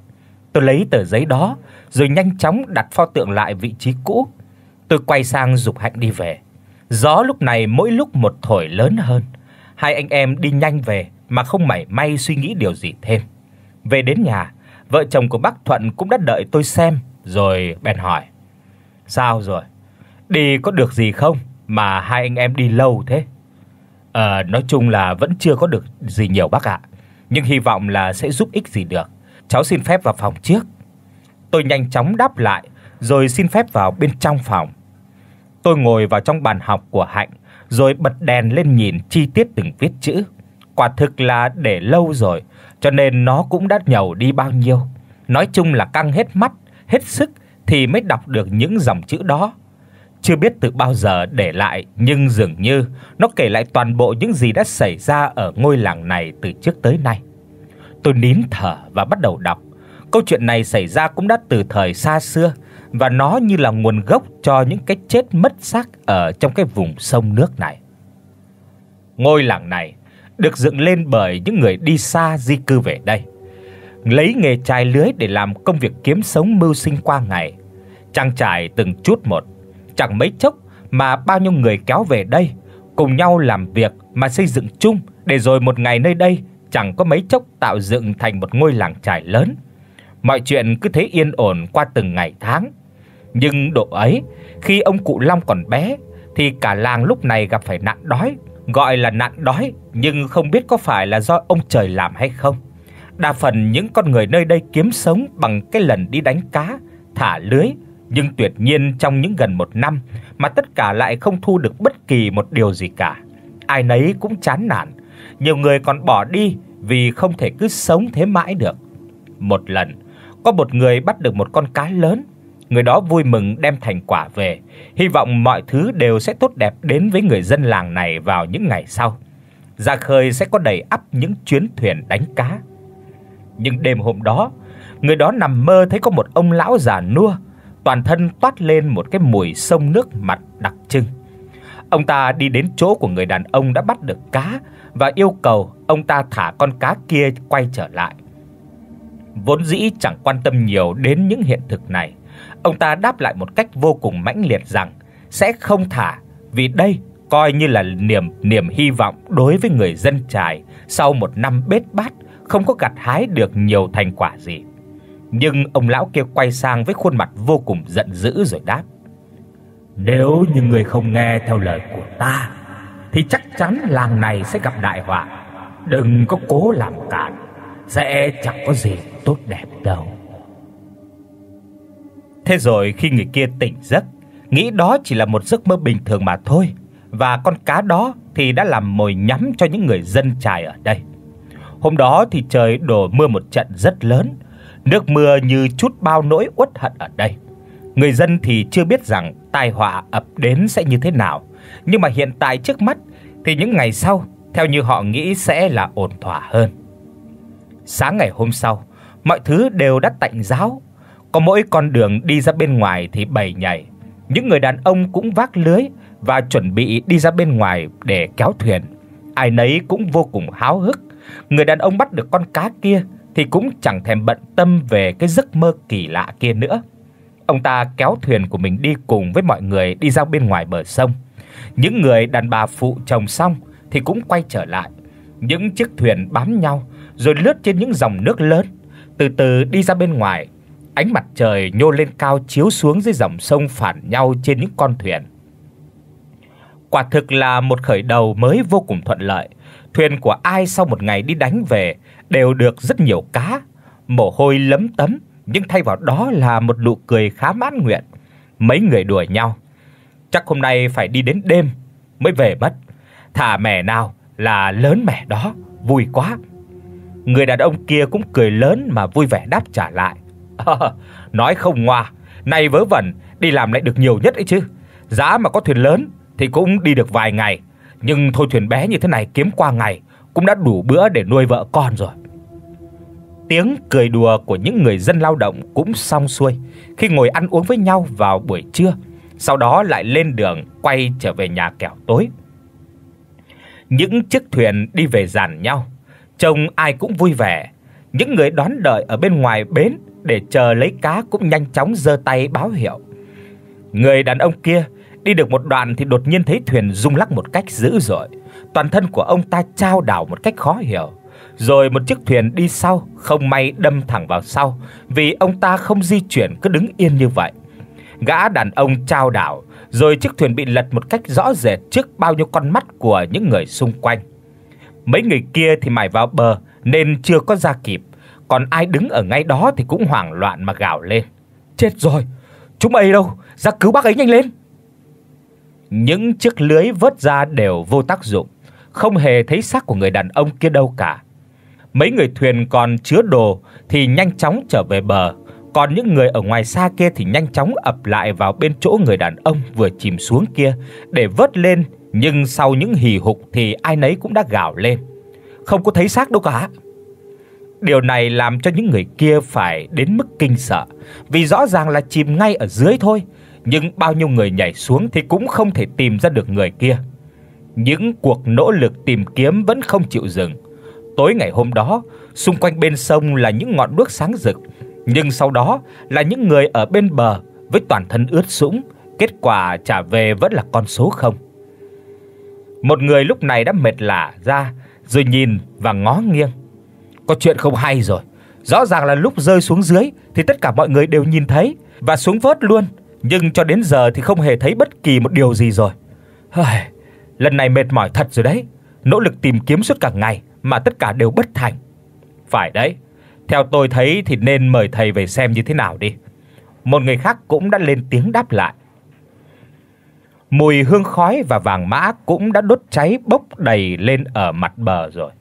Tôi lấy tờ giấy đó rồi nhanh chóng đặt pho tượng lại vị trí cũ. Tôi quay sang dục Hạnh đi về. Gió lúc này mỗi lúc một thổi lớn hơn. Hai anh em đi nhanh về mà không mảy may suy nghĩ điều gì thêm. Về đến nhà, vợ chồng của bác Thuận cũng đã đợi tôi xem rồi bèn hỏi: "Sao rồi? Đi có được gì không mà hai anh em đi lâu thế?" "Ờ, nói chung là vẫn chưa có được gì nhiều bác ạ, nhưng hy vọng là sẽ giúp ích gì được." cháu xin phép vào phòng trước. Tôi nhanh chóng đáp lại rồi xin phép vào bên trong phòng. Tôi ngồi vào trong bàn học của Hạnh rồi bật đèn lên nhìn chi tiết từng viết chữ. Quả thực là để lâu rồi, cho nên nó cũng đã nhầu đi bao nhiêu. Nói chung là căng hết mắt, hết sức thì mới đọc được những dòng chữ đó. Chưa biết từ bao giờ để lại nhưng dường như nó kể lại toàn bộ những gì đã xảy ra ở ngôi làng này từ trước tới nay. Tôi nín thở và bắt đầu đọc. Câu chuyện này xảy ra cũng đã từ thời xa xưa và nó như là nguồn gốc cho những cái chết mất xác ở trong cái vùng sông nước này. Ngôi làng này được dựng lên bởi những người đi xa di cư về đây, lấy nghề chài lưới để làm công việc kiếm sống mưu sinh qua ngày, trang trải từng chút một, chẳng mấy chốc mà bao nhiêu người kéo về đây cùng nhau làm việc mà xây dựng chung để rồi một ngày nơi đây chẳng có mấy chốc tạo dựng thành một ngôi làng trải lớn. Mọi chuyện cứ thế yên ổn qua từng ngày tháng. Nhưng độ ấy, khi ông cụ Long còn bé thì cả làng lúc này gặp phải nạn đói, gọi là nạn đói nhưng không biết có phải là do ông trời làm hay không. Đa phần những con người nơi đây kiếm sống bằng cái lần đi đánh cá, thả lưới, nhưng tuyệt nhiên trong những gần một năm mà tất cả lại không thu được bất kỳ một điều gì cả. Ai nấy cũng chán nản, nhiều người còn bỏ đi vì không thể cứ sống thế mãi được. Một lần, có một người bắt được một con cá lớn, người đó vui mừng đem thành quả về, hy vọng mọi thứ đều sẽ tốt đẹp đến với người dân làng này vào những ngày sau. Ra khơi sẽ có đầy ắp những chuyến thuyền đánh cá. Nhưng đêm hôm đó, người đó nằm mơ thấy có một ông lão già nua, toàn thân toát lên một cái mùi sông nước mặn đặc trưng. Ông ta đi đến chỗ của người đàn ông đã bắt được cá và yêu cầu ông ta thả con cá kia quay trở lại. Vốn dĩ chẳng quan tâm nhiều đến những hiện thực này, ông ta đáp lại một cách vô cùng mãnh liệt rằng sẽ không thả vì đây coi như là niềm niềm hy vọng đối với người dân trại sau một năm bết bát không có gặt hái được nhiều thành quả gì. Nhưng ông lão kia quay sang với khuôn mặt vô cùng giận dữ rồi đáp: nếu như người không nghe theo lời của ta thì chắc chắn làng này sẽ gặp đại họa. Đừng có cố làm cản, sẽ chẳng có gì tốt đẹp đâu." Thế rồi khi người kia tỉnh giấc, nghĩ đó chỉ là một giấc mơ bình thường mà thôi, và con cá đó thì đã làm mồi nhắm cho những người dân trài ở đây. Hôm đó thì trời đổ mưa một trận rất lớn, nước mưa như chút bao nỗi uất hận ở đây. Người dân thì chưa biết rằng tai họa ập đến sẽ như thế nào, nhưng mà hiện tại trước mắt thì những ngày sau theo như họ nghĩ sẽ là ổn thỏa hơn. Sáng ngày hôm sau, mọi thứ đều đã tạnh giáo, có mỗi con đường đi ra bên ngoài thì bầy nhảy. Những người đàn ông cũng vác lưới và chuẩn bị đi ra bên ngoài để kéo thuyền. Ai nấy cũng vô cùng háo hức. Người đàn ông bắt được con cá kia thì cũng chẳng thèm bận tâm về cái giấc mơ kỳ lạ kia nữa. Ông ta kéo thuyền của mình đi cùng với mọi người đi ra bên ngoài bờ sông. Những người đàn bà phụ chồng xong thì cũng quay trở lại. Những chiếc thuyền bám nhau rồi lướt trên những dòng nước lớn, từ từ đi ra bên ngoài. Ánh mặt trời nhô lên cao chiếu xuống dưới dòng sông phản nhau trên những con thuyền. Quả thực là một khởi đầu mới vô cùng thuận lợi. Thuyền của ai sau một ngày đi đánh về đều được rất nhiều cá, mồ hôi lấm tấm nhưng thay vào đó là một nụ cười khá mãn nguyện. Mấy người đuổi nhau. Chắc hôm nay phải đi đến đêm mới về mất. Thả mẹ nào là lớn mẹ đó, vui quá. Người đàn ông kia cũng cười lớn mà vui vẻ đáp trả lại. nói không ngoa, nay vớ vẩn đi làm lại được nhiều nhất ấy chứ. Giá mà có thuyền lớn thì cũng đi được vài ngày, nhưng thôi thuyền bé như thế này kiếm qua ngày cũng đã đủ bữa để nuôi vợ con rồi tiếng cười đùa của những người dân lao động cũng xong xuôi khi ngồi ăn uống với nhau vào buổi trưa, sau đó lại lên đường quay trở về nhà kẻo tối. Những chiếc thuyền đi về dàn nhau, trông ai cũng vui vẻ. Những người đón đợi ở bên ngoài bến để chờ lấy cá cũng nhanh chóng giơ tay báo hiệu. Người đàn ông kia đi được một đoạn thì đột nhiên thấy thuyền rung lắc một cách dữ dội, toàn thân của ông ta chao đảo một cách khó hiểu rồi một chiếc thuyền đi sau không may đâm thẳng vào sau, vì ông ta không di chuyển cứ đứng yên như vậy. Gã đàn ông trao đảo, rồi chiếc thuyền bị lật một cách rõ rệt trước bao nhiêu con mắt của những người xung quanh. Mấy người kia thì mải vào bờ nên chưa có ra kịp, còn ai đứng ở ngay đó thì cũng hoảng loạn mà gào lên. Chết rồi, chúng ấy đâu, ra cứu bác ấy nhanh lên. Những chiếc lưới vớt ra đều vô tác dụng, không hề thấy xác của người đàn ông kia đâu cả. Mấy người thuyền còn chứa đồ thì nhanh chóng trở về bờ, còn những người ở ngoài xa kia thì nhanh chóng ập lại vào bên chỗ người đàn ông vừa chìm xuống kia để vớt lên, nhưng sau những hì hục thì ai nấy cũng đã gào lên. Không có thấy xác đâu cả. Điều này làm cho những người kia phải đến mức kinh sợ, vì rõ ràng là chìm ngay ở dưới thôi, nhưng bao nhiêu người nhảy xuống thì cũng không thể tìm ra được người kia. Những cuộc nỗ lực tìm kiếm vẫn không chịu dừng, Tối ngày hôm đó, xung quanh bên sông là những ngọn đuốc sáng rực, nhưng sau đó là những người ở bên bờ với toàn thân ướt sũng, kết quả trả về vẫn là con số không. Một người lúc này đã mệt lả ra, rồi nhìn và ngó nghiêng. Có chuyện không hay rồi. Rõ ràng là lúc rơi xuống dưới thì tất cả mọi người đều nhìn thấy và xuống vớt luôn, nhưng cho đến giờ thì không hề thấy bất kỳ một điều gì rồi. Lần này mệt mỏi thật rồi đấy. Nỗ lực tìm kiếm suốt cả ngày mà tất cả đều bất thành. Phải đấy. Theo tôi thấy thì nên mời thầy về xem như thế nào đi. Một người khác cũng đã lên tiếng đáp lại. Mùi hương khói và vàng mã cũng đã đốt cháy bốc đầy lên ở mặt bờ rồi.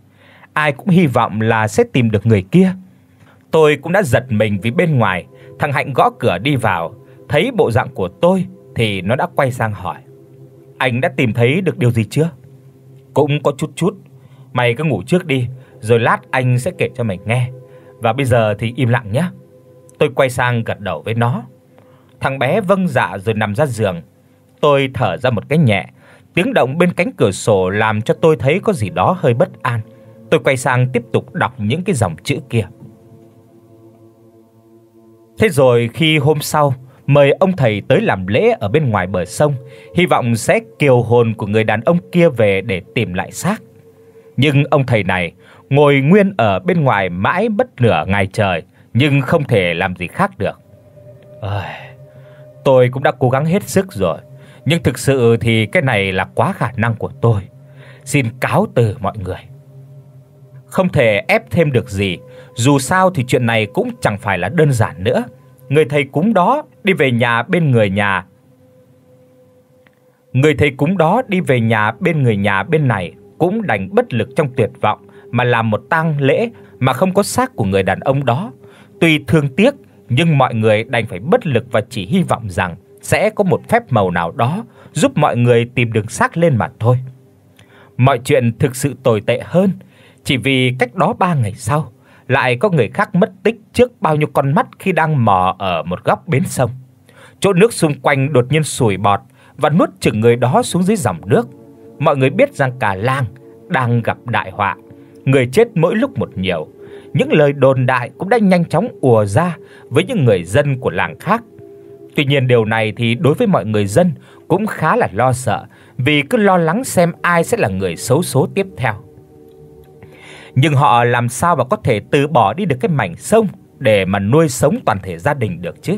Ai cũng hy vọng là sẽ tìm được người kia. Tôi cũng đã giật mình vì bên ngoài, thằng Hạnh gõ cửa đi vào, thấy bộ dạng của tôi thì nó đã quay sang hỏi: "Anh đã tìm thấy được điều gì chưa?" Cũng có chút chút, Mày cứ ngủ trước đi, rồi lát anh sẽ kể cho mày nghe. Và bây giờ thì im lặng nhé." Tôi quay sang gật đầu với nó. Thằng bé vâng dạ rồi nằm ra giường. Tôi thở ra một cái nhẹ. Tiếng động bên cánh cửa sổ làm cho tôi thấy có gì đó hơi bất an. Tôi quay sang tiếp tục đọc những cái dòng chữ kia. Thế rồi khi hôm sau mời ông thầy tới làm lễ ở bên ngoài bờ sông, hy vọng sẽ kiều hồn của người đàn ông kia về để tìm lại xác nhưng ông thầy này ngồi nguyên ở bên ngoài mãi bất nửa ngày trời nhưng không thể làm gì khác được. ơi tôi cũng đã cố gắng hết sức rồi, nhưng thực sự thì cái này là quá khả năng của tôi. Xin cáo từ mọi người. Không thể ép thêm được gì, dù sao thì chuyện này cũng chẳng phải là đơn giản nữa. Người thầy cúng đó đi về nhà bên người nhà. Người thầy cúng đó đi về nhà bên người nhà bên này cũng đành bất lực trong tuyệt vọng mà làm một tang lễ mà không có xác của người đàn ông đó. Tuy thương tiếc nhưng mọi người đành phải bất lực và chỉ hy vọng rằng sẽ có một phép màu nào đó giúp mọi người tìm được xác lên mặt thôi. Mọi chuyện thực sự tồi tệ hơn, chỉ vì cách đó 3 ngày sau lại có người khác mất tích trước bao nhiêu con mắt khi đang mò ở một góc bến sông. Chỗ nước xung quanh đột nhiên sùi bọt và nuốt chửng người đó xuống dưới dòng nước mọi người biết rằng cả làng đang gặp đại họa, người chết mỗi lúc một nhiều. Những lời đồn đại cũng đã nhanh chóng ùa ra với những người dân của làng khác. Tuy nhiên điều này thì đối với mọi người dân cũng khá là lo sợ, vì cứ lo lắng xem ai sẽ là người xấu số tiếp theo. Nhưng họ làm sao mà có thể từ bỏ đi được cái mảnh sông để mà nuôi sống toàn thể gia đình được chứ?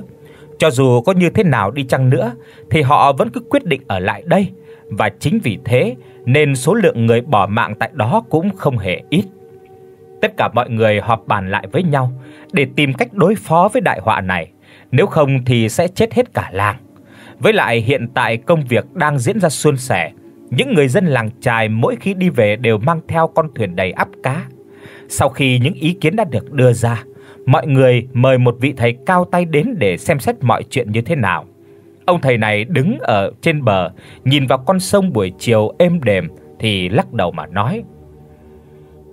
Cho dù có như thế nào đi chăng nữa thì họ vẫn cứ quyết định ở lại đây và chính vì thế nên số lượng người bỏ mạng tại đó cũng không hề ít. Tất cả mọi người họp bàn lại với nhau để tìm cách đối phó với đại họa này, nếu không thì sẽ chết hết cả làng. Với lại hiện tại công việc đang diễn ra suôn sẻ, những người dân làng trài mỗi khi đi về đều mang theo con thuyền đầy ắp cá. Sau khi những ý kiến đã được đưa ra, mọi người mời một vị thầy cao tay đến để xem xét mọi chuyện như thế nào. Ông thầy này đứng ở trên bờ, nhìn vào con sông buổi chiều êm đềm thì lắc đầu mà nói: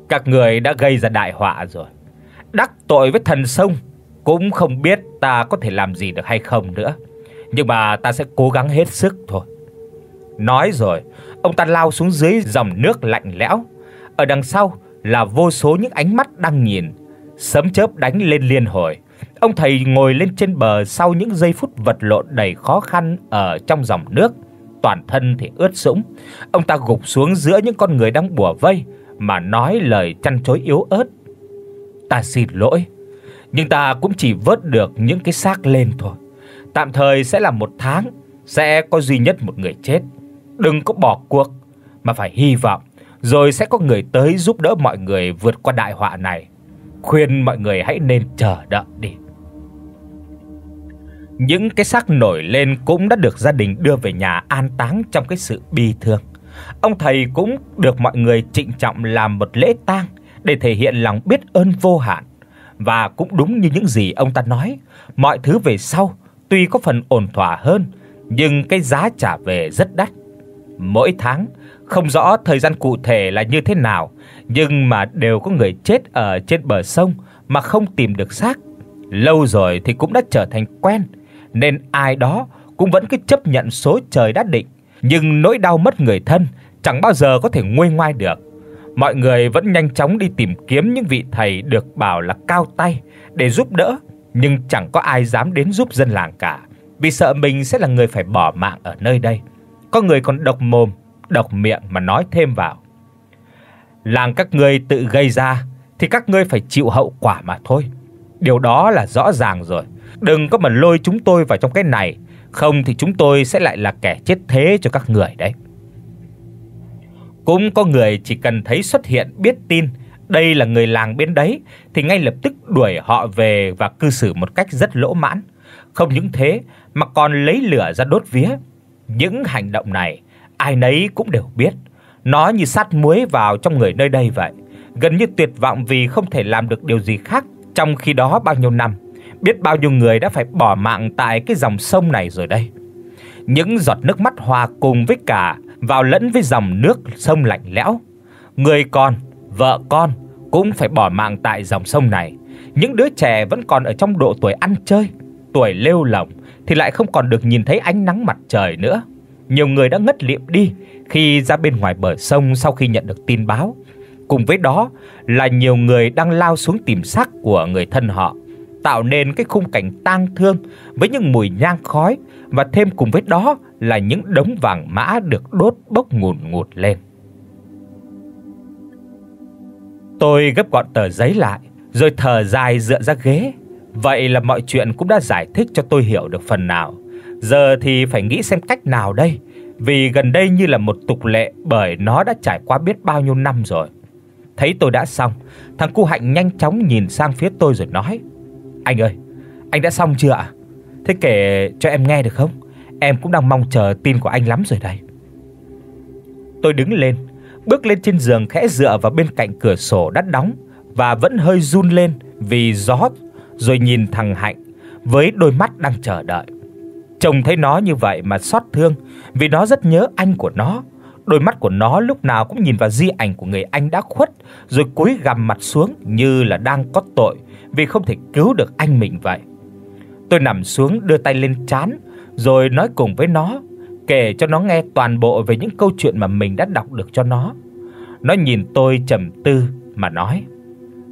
"Các người đã gây ra đại họa rồi. Đắc tội với thần sông, cũng không biết ta có thể làm gì được hay không nữa, nhưng mà ta sẽ cố gắng hết sức thôi." Nói rồi, ông ta lao xuống dưới dòng nước lạnh lẽo. Ở đằng sau là vô số những ánh mắt đang nhìn, sấm chớp đánh lên liên hồi. Ông thầy ngồi lên trên bờ sau những giây phút vật lộn đầy khó khăn ở trong dòng nước, toàn thân thì ướt sũng. Ông ta gục xuống giữa những con người đang bủa vây mà nói lời chăn chối yếu ớt. "Ta xin lỗi, nhưng ta cũng chỉ vớt được những cái xác lên thôi. Tạm thời sẽ là một tháng, sẽ có duy nhất một người chết. Đừng có bỏ cuộc mà phải hy vọng rồi sẽ có người tới giúp đỡ mọi người vượt qua đại họa này. Khuyên mọi người hãy nên chờ đợi đi." Những cái xác nổi lên cũng đã được gia đình đưa về nhà an táng trong cái sự bi thương. Ông thầy cũng được mọi người trịnh trọng làm một lễ tang để thể hiện lòng biết ơn vô hạn. Và cũng đúng như những gì ông ta nói, mọi thứ về sau tuy có phần ổn thỏa hơn, nhưng cái giá trả về rất đắt. Mỗi tháng, không rõ thời gian cụ thể là như thế nào, nhưng mà đều có người chết ở trên bờ sông mà không tìm được xác. Lâu rồi thì cũng đã trở thành quen nên ai đó cũng vẫn cứ chấp nhận số trời đã định, nhưng nỗi đau mất người thân chẳng bao giờ có thể nguôi ngoai được. Mọi người vẫn nhanh chóng đi tìm kiếm những vị thầy được bảo là cao tay để giúp đỡ, nhưng chẳng có ai dám đến giúp dân làng cả, vì sợ mình sẽ là người phải bỏ mạng ở nơi đây. Có người còn độc mồm, độc miệng mà nói thêm vào. Làng các ngươi tự gây ra thì các ngươi phải chịu hậu quả mà thôi. Điều đó là rõ ràng rồi. Đừng có mà lôi chúng tôi vào trong cái này, không thì chúng tôi sẽ lại là kẻ chết thế cho các người đấy. Cũng có người chỉ cần thấy xuất hiện biết tin đây là người làng bên đấy thì ngay lập tức đuổi họ về và cư xử một cách rất lỗ mãn. Không những thế mà còn lấy lửa ra đốt vía. Những hành động này ai nấy cũng đều biết, nó như sát muối vào trong người nơi đây vậy, gần như tuyệt vọng vì không thể làm được điều gì khác trong khi đó bao nhiêu năm biết bao nhiêu người đã phải bỏ mạng tại cái dòng sông này rồi đây. Những giọt nước mắt hòa cùng với cả vào lẫn với dòng nước sông lạnh lẽo. Người con, vợ con cũng phải bỏ mạng tại dòng sông này. Những đứa trẻ vẫn còn ở trong độ tuổi ăn chơi, tuổi lêu lỏng thì lại không còn được nhìn thấy ánh nắng mặt trời nữa. Nhiều người đã ngất lịm đi khi ra bên ngoài bờ sông sau khi nhận được tin báo. Cùng với đó là nhiều người đang lao xuống tìm xác của người thân họ tạo nên cái khung cảnh tang thương với những mùi nhang khói và thêm cùng với đó là những đống vàng mã được đốt bốc ngùn ngụt lên. Tôi gấp gọn tờ giấy lại, rồi thở dài dựa ra ghế. Vậy là mọi chuyện cũng đã giải thích cho tôi hiểu được phần nào. Giờ thì phải nghĩ xem cách nào đây, vì gần đây như là một tục lệ bởi nó đã trải qua biết bao nhiêu năm rồi. Thấy tôi đã xong, thằng cu Hạnh nhanh chóng nhìn sang phía tôi rồi nói: anh ơi, anh đã xong chưa ạ? Thế kể cho em nghe được không? Em cũng đang mong chờ tin của anh lắm rồi đây. Tôi đứng lên, bước lên trên giường khẽ dựa vào bên cạnh cửa sổ đắt đóng và vẫn hơi run lên vì gió rồi nhìn thằng Hạnh với đôi mắt đang chờ đợi. Trông thấy nó như vậy mà xót thương vì nó rất nhớ anh của nó. Đôi mắt của nó lúc nào cũng nhìn vào di ảnh của người anh đã khuất rồi cúi gằm mặt xuống như là đang có tội vì không thể cứu được anh mình vậy. Tôi nằm xuống đưa tay lên trán rồi nói cùng với nó, kể cho nó nghe toàn bộ về những câu chuyện mà mình đã đọc được cho nó. Nó nhìn tôi trầm tư mà nói: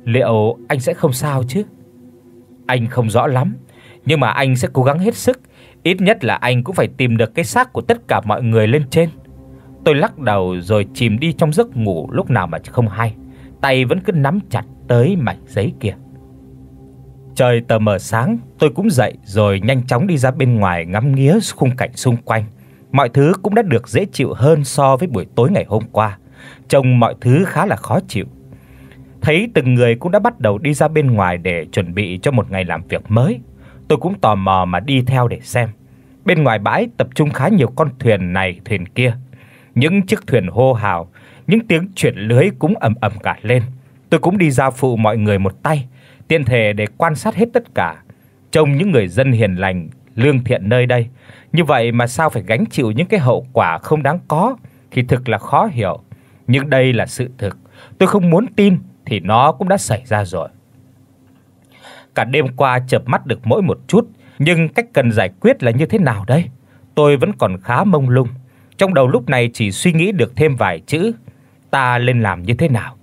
"Liệu anh sẽ không sao chứ?" Anh không rõ lắm, nhưng mà anh sẽ cố gắng hết sức, ít nhất là anh cũng phải tìm được cái xác của tất cả mọi người lên trên. Tôi lắc đầu rồi chìm đi trong giấc ngủ lúc nào mà không hay, tay vẫn cứ nắm chặt tới mảnh giấy kia. Trời tờ mờ sáng, tôi cũng dậy rồi nhanh chóng đi ra bên ngoài ngắm nghía khung cảnh xung quanh. Mọi thứ cũng đã được dễ chịu hơn so với buổi tối ngày hôm qua. Trông mọi thứ khá là khó chịu. Thấy từng người cũng đã bắt đầu đi ra bên ngoài để chuẩn bị cho một ngày làm việc mới, tôi cũng tò mò mà đi theo để xem. Bên ngoài bãi tập trung khá nhiều con thuyền này thuyền kia. Những chiếc thuyền hô hào, những tiếng chuyển lưới cũng ầm ầm cả lên. Tôi cũng đi ra phụ mọi người một tay tiện thể để quan sát hết tất cả, trông những người dân hiền lành, lương thiện nơi đây. Như vậy mà sao phải gánh chịu những cái hậu quả không đáng có thì thực là khó hiểu, nhưng đây là sự thực. Tôi không muốn tin thì nó cũng đã xảy ra rồi. Cả đêm qua chợp mắt được mỗi một chút, nhưng cách cần giải quyết là như thế nào đây? Tôi vẫn còn khá mông lung. Trong đầu lúc này chỉ suy nghĩ được thêm vài chữ, ta nên làm như thế nào.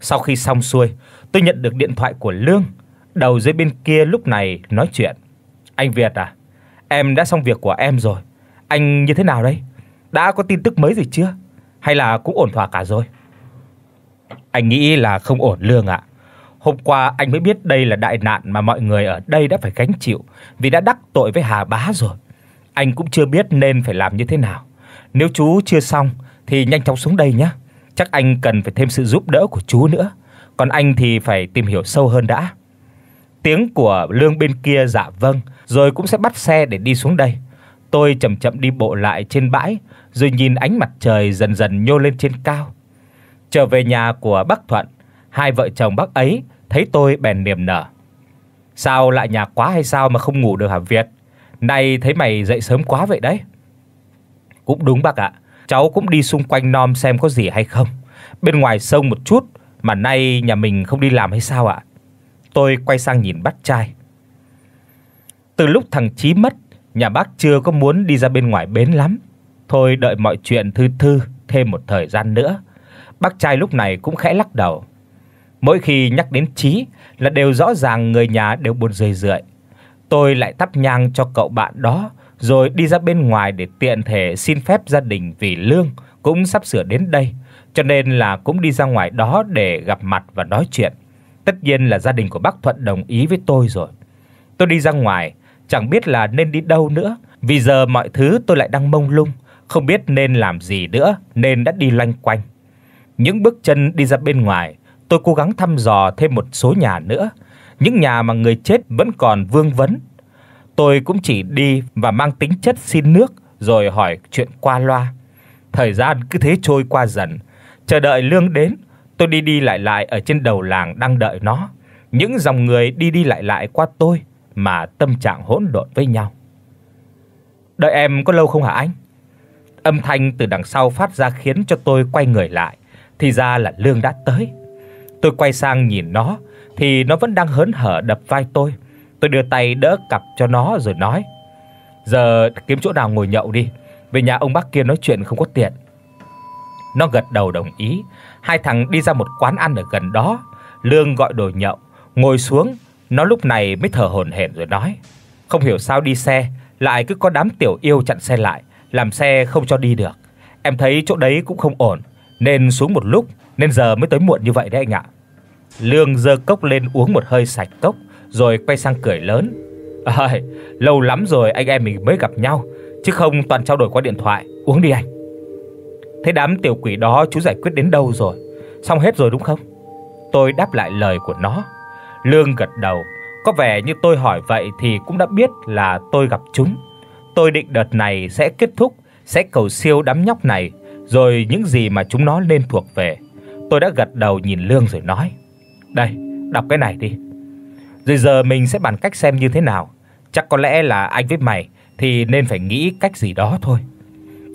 Sau khi xong xuôi, Tôi nhận được điện thoại của Lương, đầu dưới bên kia lúc này nói chuyện. Anh Việt à, em đã xong việc của em rồi. Anh như thế nào đây? Đã có tin tức mới gì chưa? Hay là cũng ổn thỏa cả rồi? Anh nghĩ là không ổn Lương ạ. Hôm qua anh mới biết đây là đại nạn mà mọi người ở đây đã phải gánh chịu vì đã đắc tội với Hà Bá rồi. Anh cũng chưa biết nên phải làm như thế nào. Nếu chú chưa xong thì nhanh chóng xuống đây nhé. Chắc anh cần phải thêm sự giúp đỡ của chú nữa còn anh thì phải tìm hiểu sâu hơn đã. Tiếng của Lương bên kia dạ vâng, rồi cũng sẽ bắt xe để đi xuống đây. Tôi chậm chậm đi bộ lại trên bãi, rồi nhìn ánh mặt trời dần dần nhô lên trên cao. Trở về nhà của bác Thuận, hai vợ chồng bác ấy thấy tôi bèn niềm nở. Sao lại nhà quá hay sao mà không ngủ được hả Việt? Nay thấy mày dậy sớm quá vậy đấy. Cũng đúng bác ạ, cháu cũng đi xung quanh nom xem có gì hay không. Bên ngoài sông một chút mà nay nhà mình không đi làm hay sao ạ? Tôi quay sang nhìn bác trai. Từ lúc thằng Chí mất, nhà bác chưa có muốn đi ra bên ngoài bến lắm. Thôi đợi mọi chuyện thư thư thêm một thời gian nữa. Bác trai lúc này cũng khẽ lắc đầu. Mỗi khi nhắc đến Chí là đều rõ ràng người nhà đều buồn rười rượi. Tôi lại tấp nhang cho cậu bạn đó rồi đi ra bên ngoài để tiện thể xin phép gia đình vì lương cũng sắp sửa đến đây cho nên là cũng đi ra ngoài đó để gặp mặt và nói chuyện. Tất nhiên là gia đình của bác Thuận đồng ý với tôi rồi. Tôi đi ra ngoài, chẳng biết là nên đi đâu nữa, vì giờ mọi thứ tôi lại đang mông lung, không biết nên làm gì nữa nên đã đi loanh quanh. Những bước chân đi ra bên ngoài, tôi cố gắng thăm dò thêm một số nhà nữa, những nhà mà người chết vẫn còn vương vấn. Tôi cũng chỉ đi và mang tính chất xin nước rồi hỏi chuyện qua loa. Thời gian cứ thế trôi qua dần, chờ đợi lương đến, tôi đi đi lại lại ở trên đầu làng đang đợi nó. Những dòng người đi đi lại lại qua tôi mà tâm trạng hỗn độn với nhau. Đợi em có lâu không hả anh? Âm thanh từ đằng sau phát ra khiến cho tôi quay người lại, thì ra là lương đã tới. Tôi quay sang nhìn nó thì nó vẫn đang hớn hở đập vai tôi. Tôi đưa tay đỡ cặp cho nó rồi nói: "Giờ kiếm chỗ nào ngồi nhậu đi, về nhà ông bác kia nói chuyện không có tiện." Nó gật đầu đồng ý, hai thằng đi ra một quán ăn ở gần đó, Lương gọi đồ nhậu, ngồi xuống, nó lúc này mới thở hổn hển rồi nói: "Không hiểu sao đi xe lại cứ có đám tiểu yêu chặn xe lại, làm xe không cho đi được. Em thấy chỗ đấy cũng không ổn, nên xuống một lúc nên giờ mới tới muộn như vậy đấy anh ạ." Lương giơ cốc lên uống một hơi sạch cốc, rồi quay sang cười lớn. "Ơi, lâu lắm rồi anh em mình mới gặp nhau, chứ không toàn trao đổi qua điện thoại. Uống đi anh." Thế đám tiểu quỷ đó chú giải quyết đến đâu rồi? Xong hết rồi đúng không? Tôi đáp lại lời của nó. Lương gật đầu, có vẻ như tôi hỏi vậy thì cũng đã biết là tôi gặp chúng. Tôi định đợt này sẽ kết thúc, sẽ cầu siêu đám nhóc này, rồi những gì mà chúng nó nên thuộc về. Tôi đã gật đầu nhìn Lương rồi nói: "Đây, đọc cái này đi. Rồi giờ mình sẽ bàn cách xem như thế nào. Chắc có lẽ là anh với mày thì nên phải nghĩ cách gì đó thôi."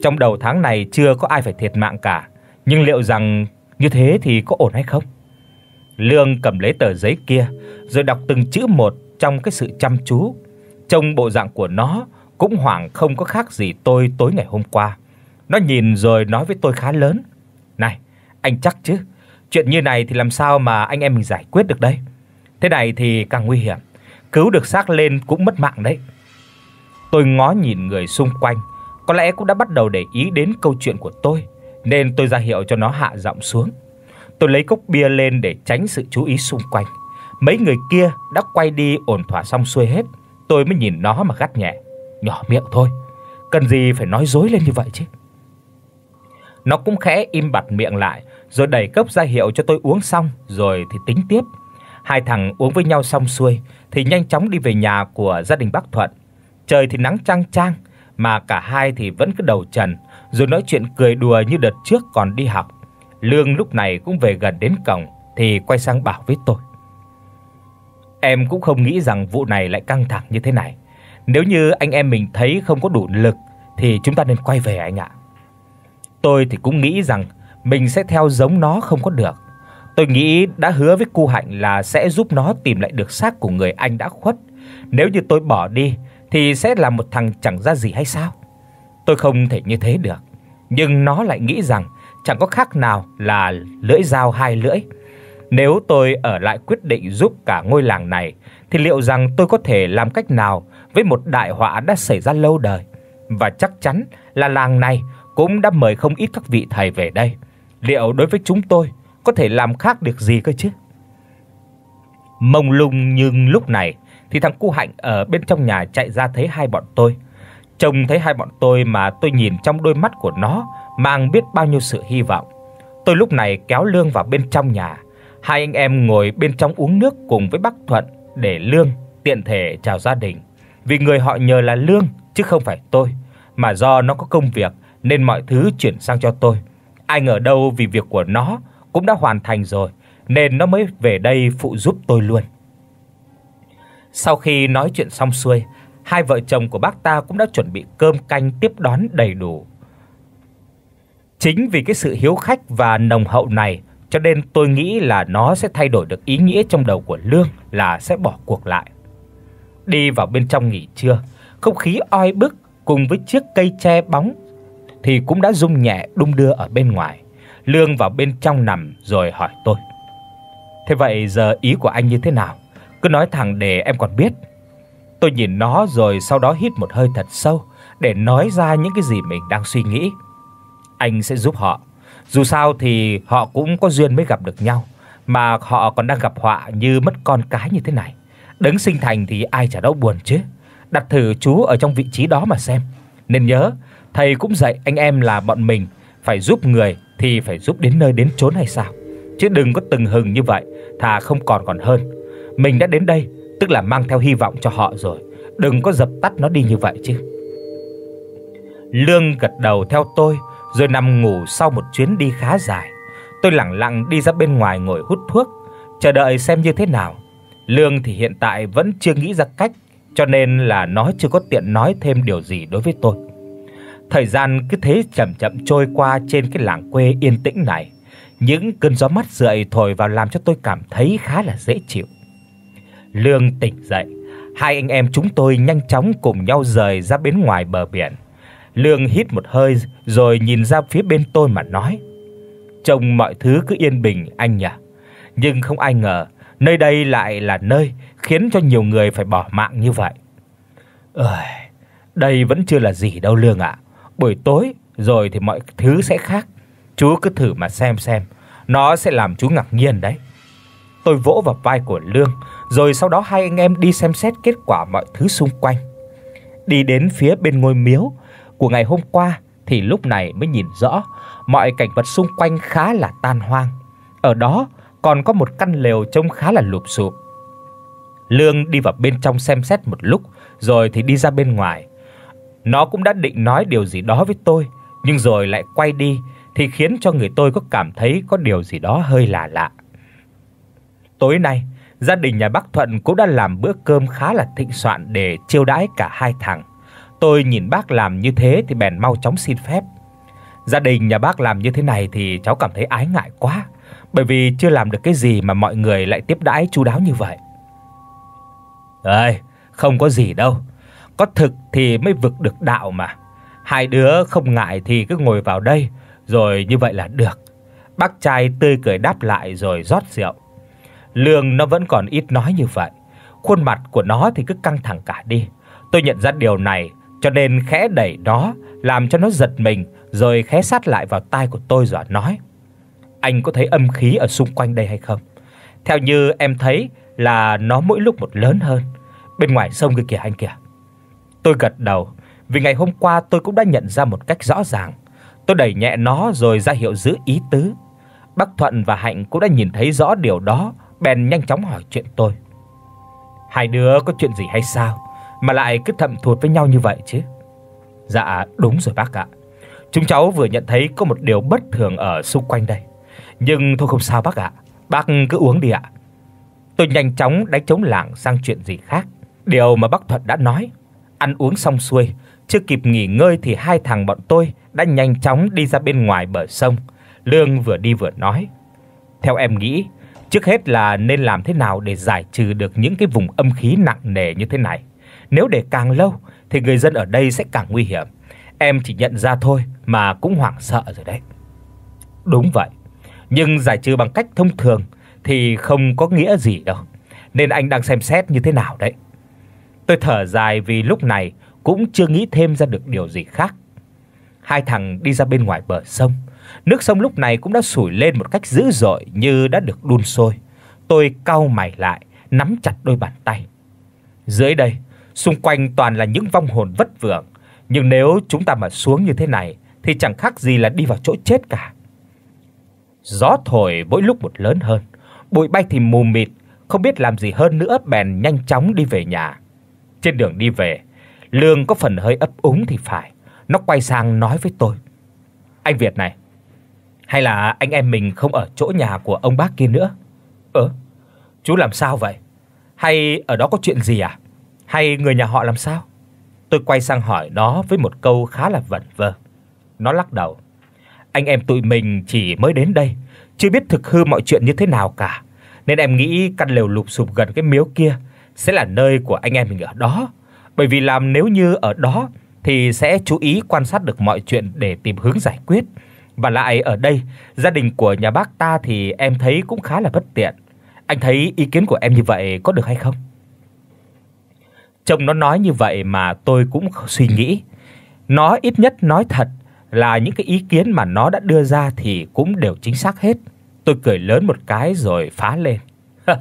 Trong đầu tháng này chưa có ai phải thiệt mạng cả, nhưng liệu rằng như thế thì có ổn hay không? Lương cầm lấy tờ giấy kia rồi đọc từng chữ một trong cái sự chăm chú. Trông bộ dạng của nó cũng hoảng không có khác gì tôi tối ngày hôm qua. Nó nhìn rồi nói với tôi khá lớn: "Này, anh chắc chứ? Chuyện như này thì làm sao mà anh em mình giải quyết được đây? Thế này thì càng nguy hiểm, cứu được xác lên cũng mất mạng đấy." Tôi ngó nhìn người xung quanh, có lẽ cũng đã bắt đầu để ý đến câu chuyện của tôi, nên tôi ra hiệu cho nó hạ giọng xuống. Tôi lấy cốc bia lên để tránh sự chú ý xung quanh. Mấy người kia đã quay đi ổn thỏa xong xuôi hết, tôi mới nhìn nó mà gắt nhẹ, nhỏ miệng thôi, cần gì phải nói dối lên như vậy chứ. Nó cũng khẽ im bặt miệng lại, rồi đẩy cốc ra hiệu cho tôi uống xong rồi thì tính tiếp. Hai thằng uống với nhau xong xuôi thì nhanh chóng đi về nhà của gia đình bác Thuận. Trời thì nắng chang chang, mà cả hai thì vẫn cứ đầu trần, rồi nói chuyện cười đùa như đợt trước còn đi học. Lương lúc này cũng về gần đến cổng thì quay sang bảo với tôi. Em cũng không nghĩ rằng vụ này lại căng thẳng như thế này. Nếu như anh em mình thấy không có đủ lực thì chúng ta nên quay về anh ạ. Tôi thì cũng nghĩ rằng mình sẽ theo giống nó không có được. Tôi nghĩ đã hứa với cu Hạnh là sẽ giúp nó tìm lại được xác của người anh đã khuất. Nếu như tôi bỏ đi thì sẽ là một thằng chẳng ra gì hay sao? Tôi không thể như thế được, nhưng nó lại nghĩ rằng chẳng có khác nào là lưỡi dao hai lưỡi. Nếu tôi ở lại quyết định giúp cả ngôi làng này thì liệu rằng tôi có thể làm cách nào với một đại họa đã xảy ra lâu đời và chắc chắn là làng này cũng đã mời không ít các vị thầy về đây. Liệu đối với chúng tôi có thể làm khác được gì cơ chứ? Mông lung nhưng lúc này thì thằng cu Hạnh ở bên trong nhà chạy ra thấy hai bọn tôi. Trông thấy hai bọn tôi mà tôi nhìn trong đôi mắt của nó mang biết bao nhiêu sự hy vọng. Tôi lúc này kéo Lương vào bên trong nhà, hai anh em ngồi bên trong uống nước cùng với bác Thuận để Lương tiện thể chào gia đình. Vì người họ nhờ là Lương chứ không phải tôi, mà do nó có công việc nên mọi thứ chuyển sang cho tôi. Ai ngờ đâu vì việc của nó cũng đã hoàn thành rồi nên nó mới về đây phụ giúp tôi luôn. Sau khi nói chuyện xong xuôi, hai vợ chồng của bác ta cũng đã chuẩn bị cơm canh tiếp đón đầy đủ. Chính vì cái sự hiếu khách và nồng hậu này cho nên tôi nghĩ là nó sẽ thay đổi được ý nghĩa trong đầu của Lương là sẽ bỏ cuộc lại. Đi vào bên trong nghỉ trưa, không khí oi bức cùng với chiếc cây tre bóng thì cũng đã rung nhẹ đung đưa ở bên ngoài. Lương vào bên trong nằm rồi hỏi tôi: "Thế vậy giờ ý của anh như thế nào?" cứ nói thẳng để em còn biết. Tôi nhìn nó rồi sau đó hít một hơi thật sâu để nói ra những cái gì mình đang suy nghĩ. Anh sẽ giúp họ. Dù sao thì họ cũng có duyên mới gặp được nhau, mà họ còn đang gặp họa như mất con cái như thế này. Đấng sinh thành thì ai chả đau buồn chứ. Đặt thử chú ở trong vị trí đó mà xem. Nên nhớ, thầy cũng dạy anh em là bọn mình phải giúp người thì phải giúp đến nơi đến chốn hay sao? Chứ đừng có từng hừng như vậy, thà không còn còn hơn. Mình đã đến đây, tức là mang theo hy vọng cho họ rồi, đừng có dập tắt nó đi như vậy chứ. Lương gật đầu theo tôi, rồi nằm ngủ sau một chuyến đi khá dài. Tôi lẳng lặng đi ra bên ngoài ngồi hút thuốc, chờ đợi xem như thế nào. Lương thì hiện tại vẫn chưa nghĩ ra cách, cho nên là nói chưa có tiện nói thêm điều gì đối với tôi. Thời gian cứ thế chậm chậm trôi qua trên cái làng quê yên tĩnh này. Những cơn gió mát rượi thổi vào làm cho tôi cảm thấy khá là dễ chịu. Lương tỉnh dậy, hai anh em chúng tôi nhanh chóng cùng nhau rời ra bên ngoài bờ biển. Lương hít một hơi rồi nhìn ra phía bên tôi mà nói: "Trông mọi thứ cứ yên bình anh nhỉ, nhưng không ai ngờ nơi đây lại là nơi khiến cho nhiều người phải bỏ mạng như vậy." Ơi, đây vẫn chưa là gì đâu Lương ạ. Buổi tối rồi thì mọi thứ sẽ khác. Chú cứ thử mà xem xem, nó sẽ làm chú ngạc nhiên đấy. Tôi vỗ vào vai của Lương rồi sau đó hai anh em đi xem xét kết quả mọi thứ xung quanh. Đi đến phía bên ngôi miếu của ngày hôm qua thì lúc này mới nhìn rõ mọi cảnh vật xung quanh khá là tan hoang. Ở đó còn có một căn lều trông khá là lụp xụp. Lương đi vào bên trong xem xét một lúc rồi thì đi ra bên ngoài. Nó cũng đã định nói điều gì đó với tôi, nhưng rồi lại quay đi thì khiến cho người tôi có cảm thấy có điều gì đó hơi lạ lạ. Tối nay, Gia đình nhà bác Thuận cũng đã làm bữa cơm khá là thịnh soạn để chiêu đãi cả hai thằng. Tôi nhìn bác làm như thế thì bèn mau chóng xin phép. Gia đình nhà bác làm như thế này thì cháu cảm thấy ái ngại quá, bởi vì chưa làm được cái gì mà mọi người lại tiếp đãi chu đáo như vậy. Ơi, không có gì đâu. Có thực thì mới vực được đạo mà. Hai đứa không ngại thì cứ ngồi vào đây, rồi như vậy là được. Bác trai tươi cười đáp lại rồi rót rượu lương nó vẫn còn ít nói như vậy. Khuôn mặt của nó thì cứ căng thẳng cả đi. Tôi nhận ra điều này, cho nên khẽ đẩy nó, làm cho nó giật mình rồi khẽ sát lại vào tai của tôi dọa nói: "Anh có thấy âm khí ở xung quanh đây hay không?" Theo như em thấy là nó mỗi lúc một lớn hơn, bên ngoài sông kia kìa anh kìa. Tôi gật đầu, vì ngày hôm qua tôi cũng đã nhận ra một cách rõ ràng. Tôi đẩy nhẹ nó rồi ra hiệu giữ ý tứ. Bắc Thuận và Hạnh cũng đã nhìn thấy rõ điều đó bèn nhanh chóng hỏi chuyện tôi. Hai đứa có chuyện gì hay sao mà lại cứ thầm thụt với nhau như vậy chứ? Dạ, đúng rồi bác ạ. Chúng cháu vừa nhận thấy có một điều bất thường ở xung quanh đây. Nhưng thôi không sao bác ạ. Bác cứ uống đi ạ. Tôi nhanh chóng đánh trống lảng sang chuyện gì khác. Điều mà bác Thuật đã nói, ăn uống xong xuôi, chưa kịp nghỉ ngơi thì hai thằng bọn tôi đã nhanh chóng đi ra bên ngoài bờ sông. Lương vừa đi vừa nói: "Theo em nghĩ, Trước hết là nên làm thế nào để giải trừ được những cái vùng âm khí nặng nề như thế này. Nếu để càng lâu thì người dân ở đây sẽ càng nguy hiểm. Em chỉ nhận ra thôi mà cũng hoảng sợ rồi đấy. Đúng vậy, nhưng giải trừ bằng cách thông thường thì không có nghĩa gì đâu. Nên anh đang xem xét như thế nào đấy. Tôi thở dài vì lúc này cũng chưa nghĩ thêm ra được điều gì khác. Hai thằng đi ra bên ngoài bờ sông, Nước sông lúc này cũng đã sủi lên một cách dữ dội như đã được đun sôi. Tôi cau mày lại, nắm chặt đôi bàn tay. Dưới đây, xung quanh toàn là những vong hồn vất vưởng, nhưng nếu chúng ta mà xuống như thế này thì chẳng khác gì là đi vào chỗ chết cả. Gió thổi mỗi lúc một lớn hơn, bụi bay thì mù mịt, không biết làm gì hơn nữa bèn nhanh chóng đi về nhà. Trên đường đi về, Lương có phần hơi ấp úng thì phải, nó quay sang nói với tôi: "Anh Việt này, hay là anh em mình không ở chỗ nhà của ông bác kia nữa? Ơ, chú làm sao vậy? Hay ở đó có chuyện gì à? Hay người nhà họ làm sao? Tôi quay sang hỏi nó với một câu khá là vẩn vơ. Nó lắc đầu. Anh em tụi mình chỉ mới đến đây, chưa biết thực hư mọi chuyện như thế nào cả, nên em nghĩ căn lều lụp xụp gần cái miếu kia sẽ là nơi của anh em mình ở đó, bởi vì làm nếu như ở đó thì sẽ chú ý quan sát được mọi chuyện để tìm hướng giải quyết và lại ở đây, gia đình của nhà bác ta thì em thấy cũng khá là bất tiện. Anh thấy ý kiến của em như vậy có được hay không? Chồng nó nói như vậy mà tôi cũng suy nghĩ. Nó ít nhất nói thật là những cái ý kiến mà nó đã đưa ra thì cũng đều chính xác hết. Tôi cười lớn một cái rồi phá lên.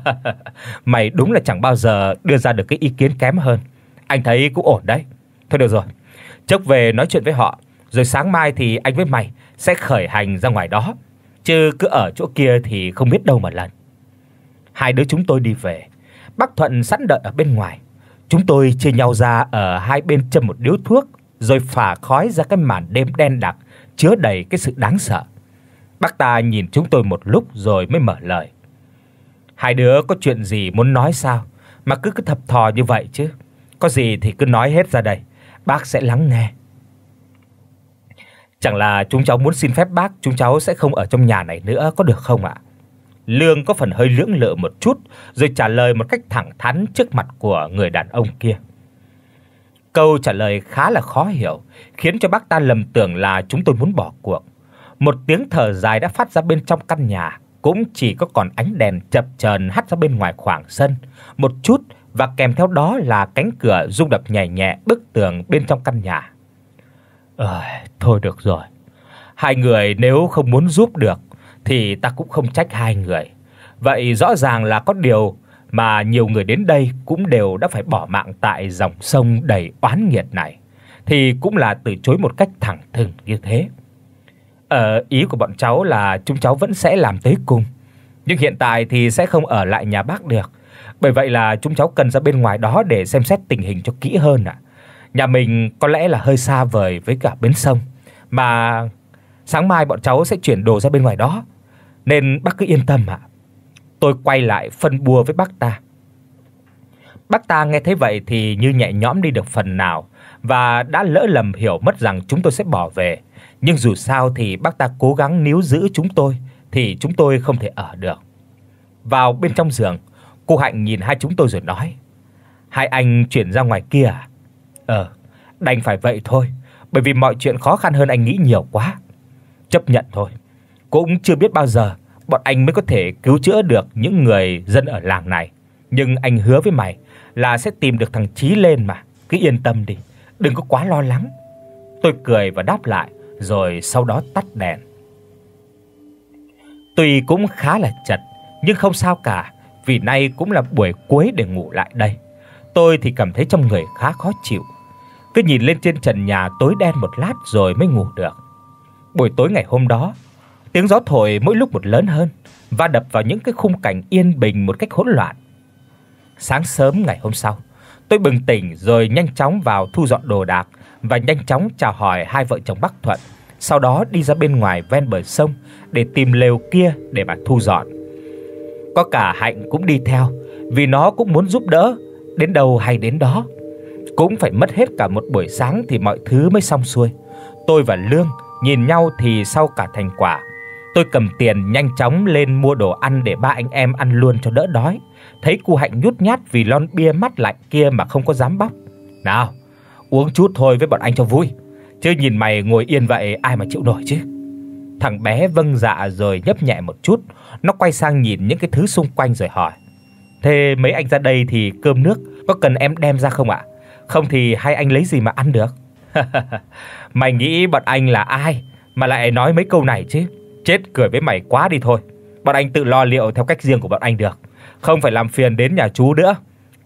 Mày đúng là chẳng bao giờ đưa ra được cái ý kiến kém hơn. Anh thấy cũng ổn đấy. Thôi được rồi. trước về nói chuyện với họ, rồi sáng mai thì anh với mày sẽ khởi hành ra ngoài đó, chứ cứ ở chỗ kia thì không biết đâu mà lần. Hai đứa chúng tôi đi về, Bắc Thuận sẵn đợi ở bên ngoài. Chúng tôi chia nhau ra ở hai bên châm một điếu thuốc rồi phả khói ra cái màn đêm đen đặc chứa đầy cái sự đáng sợ. Bác ta nhìn chúng tôi một lúc rồi mới mở lời. Hai đứa có chuyện gì muốn nói sao mà cứ cứ thập thò như vậy chứ? Có gì thì cứ nói hết ra đây, bác sẽ lắng nghe. Chẳng là chúng cháu muốn xin phép bác, chúng cháu sẽ không ở trong nhà này nữa có được không ạ?" Lương có phần hơi lưỡng lự một chút, rồi trả lời một cách thẳng thắn trước mặt của người đàn ông kia. Câu trả lời khá là khó hiểu, khiến cho bác ta lầm tưởng là chúng tôi muốn bỏ cuộc. Một tiếng thở dài đã phát ra bên trong căn nhà, cũng chỉ có còn ánh đèn chập chờn hắt ra bên ngoài khoảng sân, một chút và kèm theo đó là cánh cửa rung đập nhẹ nhẹ bức tường bên trong căn nhà. À, thôi được rồi. Hai người nếu không muốn giúp được thì ta cũng không trách hai người. Vậy rõ ràng là có điều mà nhiều người đến đây cũng đều đã phải bỏ mạng tại dòng sông đầy oán nghiệt này thì cũng là từ chối một cách thẳng thừng như thế. Ờ ý của bọn cháu là chúng cháu vẫn sẽ làm tới cùng, nhưng hiện tại thì sẽ không ở lại nhà bác được. Bởi vậy là chúng cháu cần ra bên ngoài đó để xem xét tình hình cho kỹ hơn ạ. À. Nhà mình có lẽ là hơi xa vời với cả bến sông, mà sáng mai bọn cháu sẽ chuyển đồ ra bên ngoài đó, nên bác cứ yên tâm ạ." Tôi quay lại phân bua với bác ta. Bác ta nghe thấy vậy thì như nhẹ nhõm đi được phần nào và đã lỡ lầm hiểu mất rằng chúng tôi sẽ bỏ về, nhưng dù sao thì bác ta cố gắng níu giữ chúng tôi thì chúng tôi không thể ở được. Vào bên trong giường, cô Hạnh nhìn hai chúng tôi rồi nói: "Hai anh chuyển ra ngoài kia à?" Ờ, đành phải vậy thôi, bởi vì mọi chuyện khó khăn hơn anh nghĩ nhiều quá. Chấp nhận thôi. Cũng chưa biết bao giờ bọn anh mới có thể cứu chữa được những người dân ở làng này, nhưng anh hứa với mày là sẽ tìm được thằng Chí lên mà, cứ yên tâm đi, đừng có quá lo lắng." Tôi cười và đáp lại, rồi sau đó tắt đèn. Tuy cũng khá là chật, nhưng không sao cả, vì nay cũng là buổi cuối để ngủ lại đây. Tôi thì cảm thấy trong người khá khó chịu, cứ nhìn lên trên trần nhà tối đen một lát rồi mới ngủ được. Buổi tối ngày hôm đó, tiếng gió thổi mỗi lúc một lớn hơn và đập vào những cái khung cảnh yên bình một cách hỗn loạn. Sáng sớm ngày hôm sau, tôi bừng tỉnh rồi nhanh chóng vào thu dọn đồ đạc và nhanh chóng chào hỏi hai vợ chồng Bắc Thuận, sau đó đi ra bên ngoài ven bờ sông để tìm lều kia để mà thu dọn. Có cả Hạnh cũng đi theo, vì nó cũng muốn giúp đỡ, đến đâu hay đến đó cũng phải mất hết cả một buổi sáng thì mọi thứ mới xong xuôi. Tôi và Lương nhìn nhau thì sau cả thành quả. Tôi cầm tiền nhanh chóng lên mua đồ ăn để ba anh em ăn luôn cho đỡ đói. Thấy cu Hạnh nhút nhát vì lon bia mắt lạnh kia mà không có dám bóc. "Nào, uống chút thôi với bọn anh cho vui, chứ nhìn mày ngồi yên vậy ai mà chịu nổi chứ." Thằng bé vâng dạ rồi nhấp nhẹ một chút, nó quay sang nhìn những cái thứ xung quanh rồi hỏi: "Thế mấy anh ra đây thì cơm nước có cần em đem ra không ạ?" Không thì hai anh lấy gì mà ăn được? mày nghĩ bọn anh là ai mà lại nói mấy câu này chứ? Chết cười với mày quá đi thôi. Bọn anh tự lo liệu theo cách riêng của bọn anh được, không phải làm phiền đến nhà chú nữa.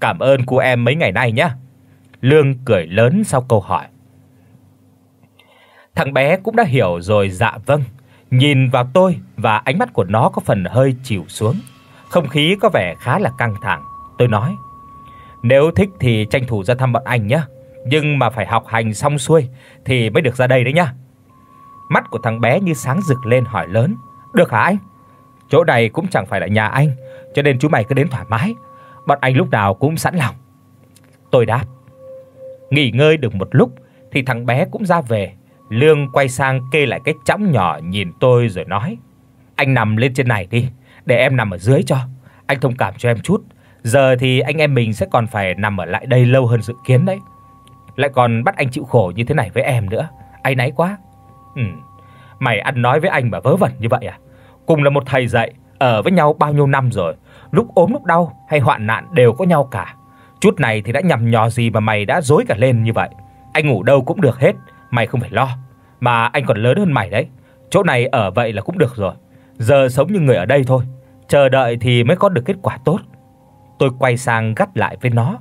Cảm ơn cô em mấy ngày nay nhé." Lương cười lớn sau câu hỏi. Thằng bé cũng đã hiểu rồi dạ vâng, nhìn vào tôi và ánh mắt của nó có phần hơi chịu xuống. Không khí có vẻ khá là căng thẳng. Tôi nói: nếu thích thì tranh thủ ra thăm bọn anh nhé, nhưng mà phải học hành xong xuôi thì mới được ra đây đấy nhá." Mắt của thằng bé như sáng rực lên hỏi lớn, "Được hả anh? Chỗ này cũng chẳng phải là nhà anh, cho nên chú mày cứ đến thoải mái, bọn anh lúc nào cũng sẵn lòng." Tôi đáp. Nghỉ ngơi được một lúc thì thằng bé cũng ra về, Lương quay sang kê lại cái chõng nhỏ nhìn tôi rồi nói: "Anh nằm lên trên này đi, để em nằm ở dưới cho. Anh thông cảm cho em chút, Giờ thì anh em mình sẽ còn phải nằm ở lại đây lâu hơn dự kiến đấy. Lại còn bắt anh chịu khổ như thế này với em nữa, ai nãy quá. Ừ. Mày ăn nói với anh mà vớ vẩn như vậy à? Cùng là một thầy dạy, ở với nhau bao nhiêu năm rồi, lúc ốm lúc đau hay hoạn nạn đều có nhau cả. Chút này thì đã nhầm nhò gì mà mày đã dối cả lên như vậy. Anh ngủ đâu cũng được hết, mày không phải lo. Mà anh còn lớn hơn mày đấy. Chỗ này ở vậy là cũng được rồi. Giờ sống như người ở đây thôi, chờ đợi thì mới có được kết quả tốt tôi quay sang gắt lại với nó.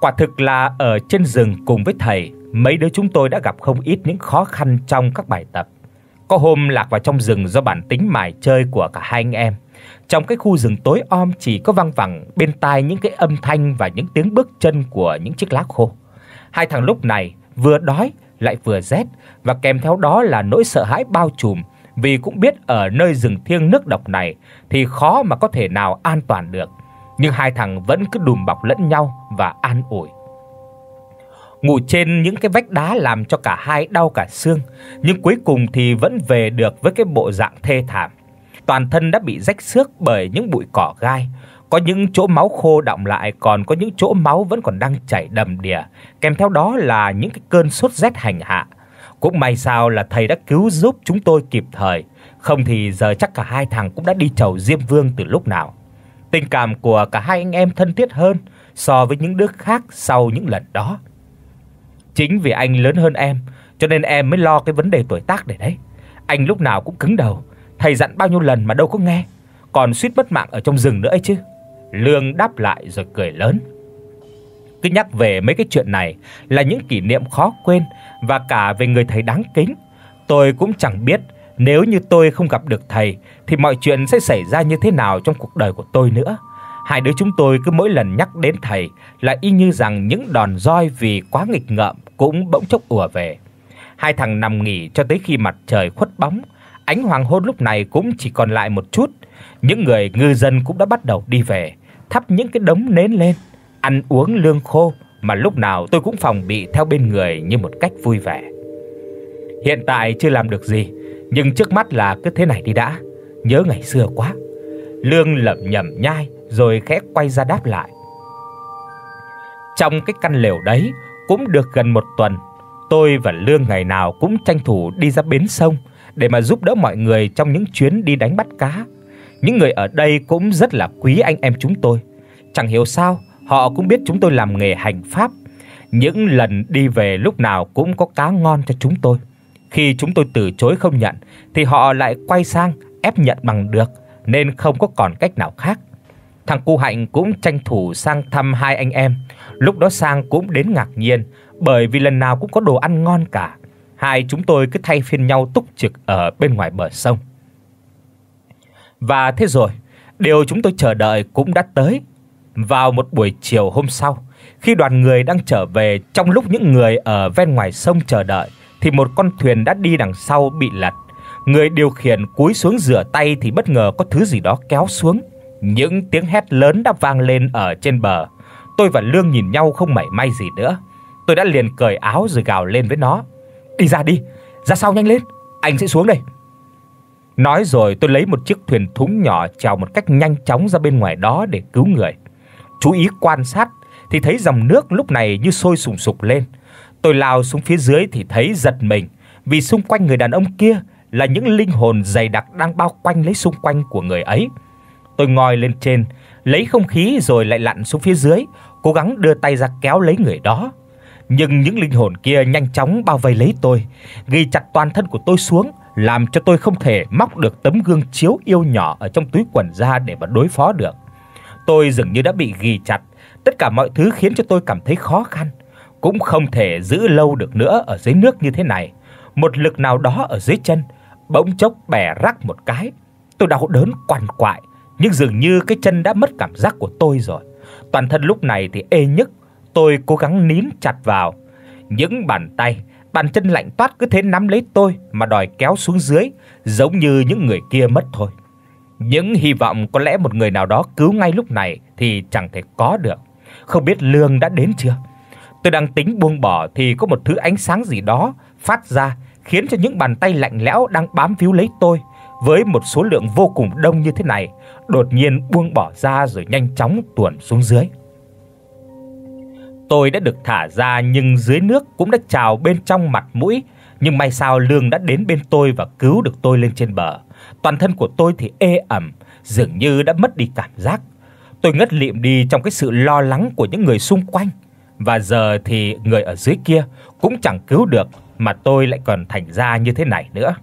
Quả thực là ở trên rừng cùng với thầy, mấy đứa chúng tôi đã gặp không ít những khó khăn trong các bài tập. Có hôm lạc vào trong rừng do bản tính mải chơi của cả hai anh em. Trong cái khu rừng tối om chỉ có vang vẳng bên tai những cái âm thanh và những tiếng bước chân của những chiếc lá khô. Hai thằng lúc này vừa đói lại vừa rét và kèm theo đó là nỗi sợ hãi bao trùm vì cũng biết ở nơi rừng thiêng nước độc này thì khó mà có thể nào an toàn được, nhưng hai thằng vẫn cứ đùm bọc lẫn nhau và an ủi. Ngủ trên những cái vách đá làm cho cả hai đau cả xương, nhưng cuối cùng thì vẫn về được với cái bộ dạng thê thảm. Toàn thân đã bị rách xước bởi những bụi cỏ gai, có những chỗ máu khô đọng lại còn có những chỗ máu vẫn còn đang chảy đầm đìa, kèm theo đó là những cái cơn sốt rét hành hạ cũng may sao là thầy đã cứu giúp chúng tôi kịp thời, không thì giờ chắc cả hai thằng cũng đã đi chầu Diêm Vương từ lúc nào. Tình cảm của cả hai anh em thân thiết hơn so với những đứa khác sau những lần đó. Chính vì anh lớn hơn em, cho nên em mới lo cái vấn đề tuổi tác để đấy. Anh lúc nào cũng cứng đầu, thầy dặn bao nhiêu lần mà đâu có nghe, còn suýt mất mạng ở trong rừng nữa ấy chứ. Lương đáp lại rồi cười lớn. Cứ nhắc về mấy cái chuyện này là những kỷ niệm khó quên và cả về người thầy đáng kính. Tôi cũng chẳng biết nếu như tôi không gặp được thầy thì mọi chuyện sẽ xảy ra như thế nào trong cuộc đời của tôi nữa. Hai đứa chúng tôi cứ mỗi lần nhắc đến thầy là y như rằng những đòn roi vì quá nghịch ngợm cũng bỗng chốc ùa về. Hai thằng nằm nghỉ cho tới khi mặt trời khuất bóng, ánh hoàng hôn lúc này cũng chỉ còn lại một chút. Những người ngư dân cũng đã bắt đầu đi về, thắp những cái đống nến lên, ăn uống lương khô mà lúc nào tôi cũng phòng bị theo bên người như một cách vui vẻ. Hiện tại chưa làm được gì, nhưng trước mắt là cứ thế này đi đã, nhớ ngày xưa quá. Lương lẩm nhẩm nhai rồi khẽ quay ra đáp lại. Trong cái căn lều đấy cũng được gần một tuần, tôi và Lương ngày nào cũng tranh thủ đi ra bến sông để mà giúp đỡ mọi người trong những chuyến đi đánh bắt cá. Những người ở đây cũng rất là quý anh em chúng tôi. Chẳng hiểu sao, Họ cũng biết chúng tôi làm nghề hành pháp. Những lần đi về lúc nào cũng có cá ngon cho chúng tôi. Khi chúng tôi từ chối không nhận thì họ lại quay sang ép nhận bằng được nên không có còn cách nào khác. Thằng cu Hạnh cũng tranh thủ sang thăm hai anh em. Lúc đó sang cũng đến ngạc nhiên bởi vì lần nào cũng có đồ ăn ngon cả. Hai chúng tôi cứ thay phiên nhau túc trực ở bên ngoài bờ sông. Và thế rồi, điều chúng tôi chờ đợi cũng đã tới, vào một buổi chiều hôm sau, khi đoàn người đang trở về trong lúc những người ở ven ngoài sông chờ đợi thì một con thuyền đã đi đằng sau bị lật. Người điều khiển cúi xuống rửa tay thì bất ngờ có thứ gì đó kéo xuống. Những tiếng hét lớn đã vang lên ở trên bờ. Tôi và Lương nhìn nhau không mảy may gì nữa. Tôi đã liền cởi áo rồi gào lên với nó. "Đi ra đi, ra sau nhanh lên, anh sẽ xuống đây." Nói rồi tôi lấy một chiếc thuyền thúng nhỏ trèo một cách nhanh chóng ra bên ngoài đó để cứu người chú ý quan sát thì thấy dòng nước lúc này như sôi sùng sục lên. Tôi lao xuống phía dưới thì thấy giật mình, vì xung quanh người đàn ông kia là những linh hồn dày đặc đang bao quanh lấy xung quanh của người ấy. Tôi ngoi lên trên, lấy không khí rồi lại lặn xuống phía dưới, cố gắng đưa tay ra kéo lấy người đó. Nhưng những linh hồn kia nhanh chóng bao vây lấy tôi, ghi chặt toàn thân của tôi xuống, làm cho tôi không thể móc được tấm gương chiếu yêu nhỏ ở trong túi quần ra để mà đối phó được tôi dường như đã bị ghì chặt, tất cả mọi thứ khiến cho tôi cảm thấy khó khăn, cũng không thể giữ lâu được nữa ở dưới nước như thế này. Một lực nào đó ở dưới chân bỗng chốc bẻ rắc một cái. Tôi đau đớn quằn quại, nhưng dường như cái chân đã mất cảm giác của tôi rồi. Toàn thân lúc này thì ê nhức, tôi cố gắng nín chặt vào. Những bàn tay, bàn chân lạnh toát cứ thế nắm lấy tôi mà đòi kéo xuống dưới, giống như những người kia mất thôi. Những hy vọng có lẽ một người nào đó cứu ngay lúc này thì chẳng thể có được. Không biết lương đã đến chưa? Tôi đang tính buông bỏ thì có một thứ ánh sáng gì đó phát ra khiến cho những bàn tay lạnh lẽo đang bám víu lấy tôi với một số lượng vô cùng đông như thế này đột nhiên buông bỏ ra rồi nhanh chóng tuồn xuống dưới. Tôi đã được thả ra nhưng dưới nước cũng đã trào bên trong mặt mũi nhưng may sao Lương đã đến bên tôi và cứu được tôi lên trên bờ. Toàn thân của tôi thì ê ẩm, dường như đã mất đi cảm giác. Tôi ngất lịm đi trong cái sự lo lắng của những người xung quanh và giờ thì người ở dưới kia cũng chẳng cứu được mà tôi lại còn thành ra như thế này nữa.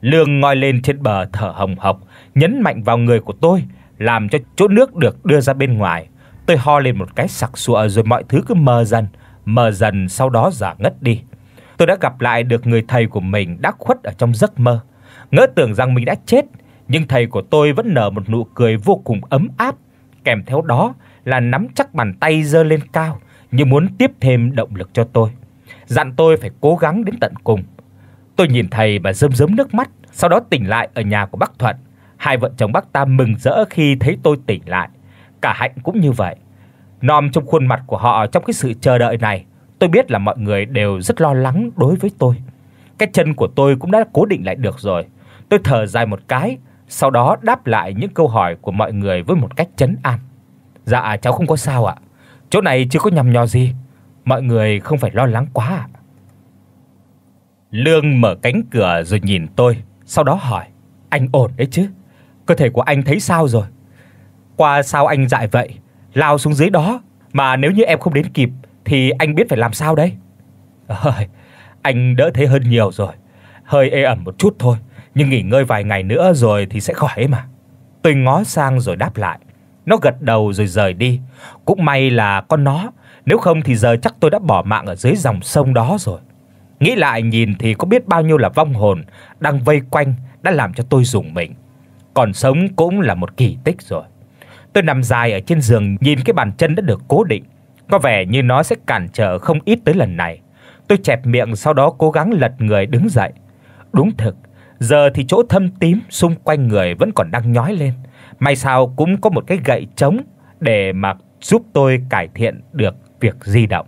Lương ngồi lên trên bờ thở hồng hộc, nhấn mạnh vào người của tôi, làm cho chỗ nước được đưa ra bên ngoài. Tôi ho lên một cái sặc sụa rồi mọi thứ cứ mờ dần, mờ dần sau đó giả ngất đi tôi đã gặp lại được người thầy của mình đã khuất ở trong giấc mơ. Ngỡ tưởng rằng mình đã chết, nhưng thầy của tôi vẫn nở một nụ cười vô cùng ấm áp, kèm theo đó là nắm chắc bàn tay giơ lên cao như muốn tiếp thêm động lực cho tôi. Dặn tôi phải cố gắng đến tận cùng. Tôi nhìn thầy mà rơm rớm nước mắt, sau đó tỉnh lại ở nhà của bác Thuận. Hai vợ chồng bác Tam mừng rỡ khi thấy tôi tỉnh lại, cả Hạnh cũng như vậy. Nom trong khuôn mặt của họ trong cái sự chờ đợi này Tôi biết là mọi người đều rất lo lắng đối với tôi. Cái chân của tôi cũng đã cố định lại được rồi. Tôi thở dài một cái, sau đó đáp lại những câu hỏi của mọi người với một cách trấn an. Dạ cháu không có sao ạ. Chỗ này chưa có nhầm nhò gì. Mọi người không phải lo lắng quá ạ. Lương mở cánh cửa rồi nhìn tôi, sau đó hỏi: "Anh ổn đấy chứ? Cơ thể của anh thấy sao rồi? Qua sao anh dại vậy? Lao xuống dưới đó mà nếu như em không đến kịp thì anh biết phải làm sao đấy. Ôi, anh đỡ thế hơn nhiều rồi. Hơi ê ẩm một chút thôi, nhưng nghỉ ngơi vài ngày nữa rồi thì sẽ khỏi mà. Tôi ngó sang rồi đáp lại. Nó gật đầu rồi rời đi. Cũng may là con nó, nếu không thì giờ chắc tôi đã bỏ mạng ở dưới dòng sông đó rồi. Nghĩ lại nhìn thì có biết bao nhiêu là vong hồn đang vây quanh đã làm cho tôi rùng mình. Còn sống cũng là một kỳ tích rồi. Tôi nằm dài ở trên giường nhìn cái bàn chân đã được cố định, có vẻ như nó sẽ cản trở không ít tới lần này. Tôi chẹp miệng sau đó cố gắng lật người đứng dậy. Đúng thật giờ thì chỗ thâm tím xung quanh người vẫn còn đang nhói lên. May sao cũng có một cái gậy chống để mà giúp tôi cải thiện được việc di động.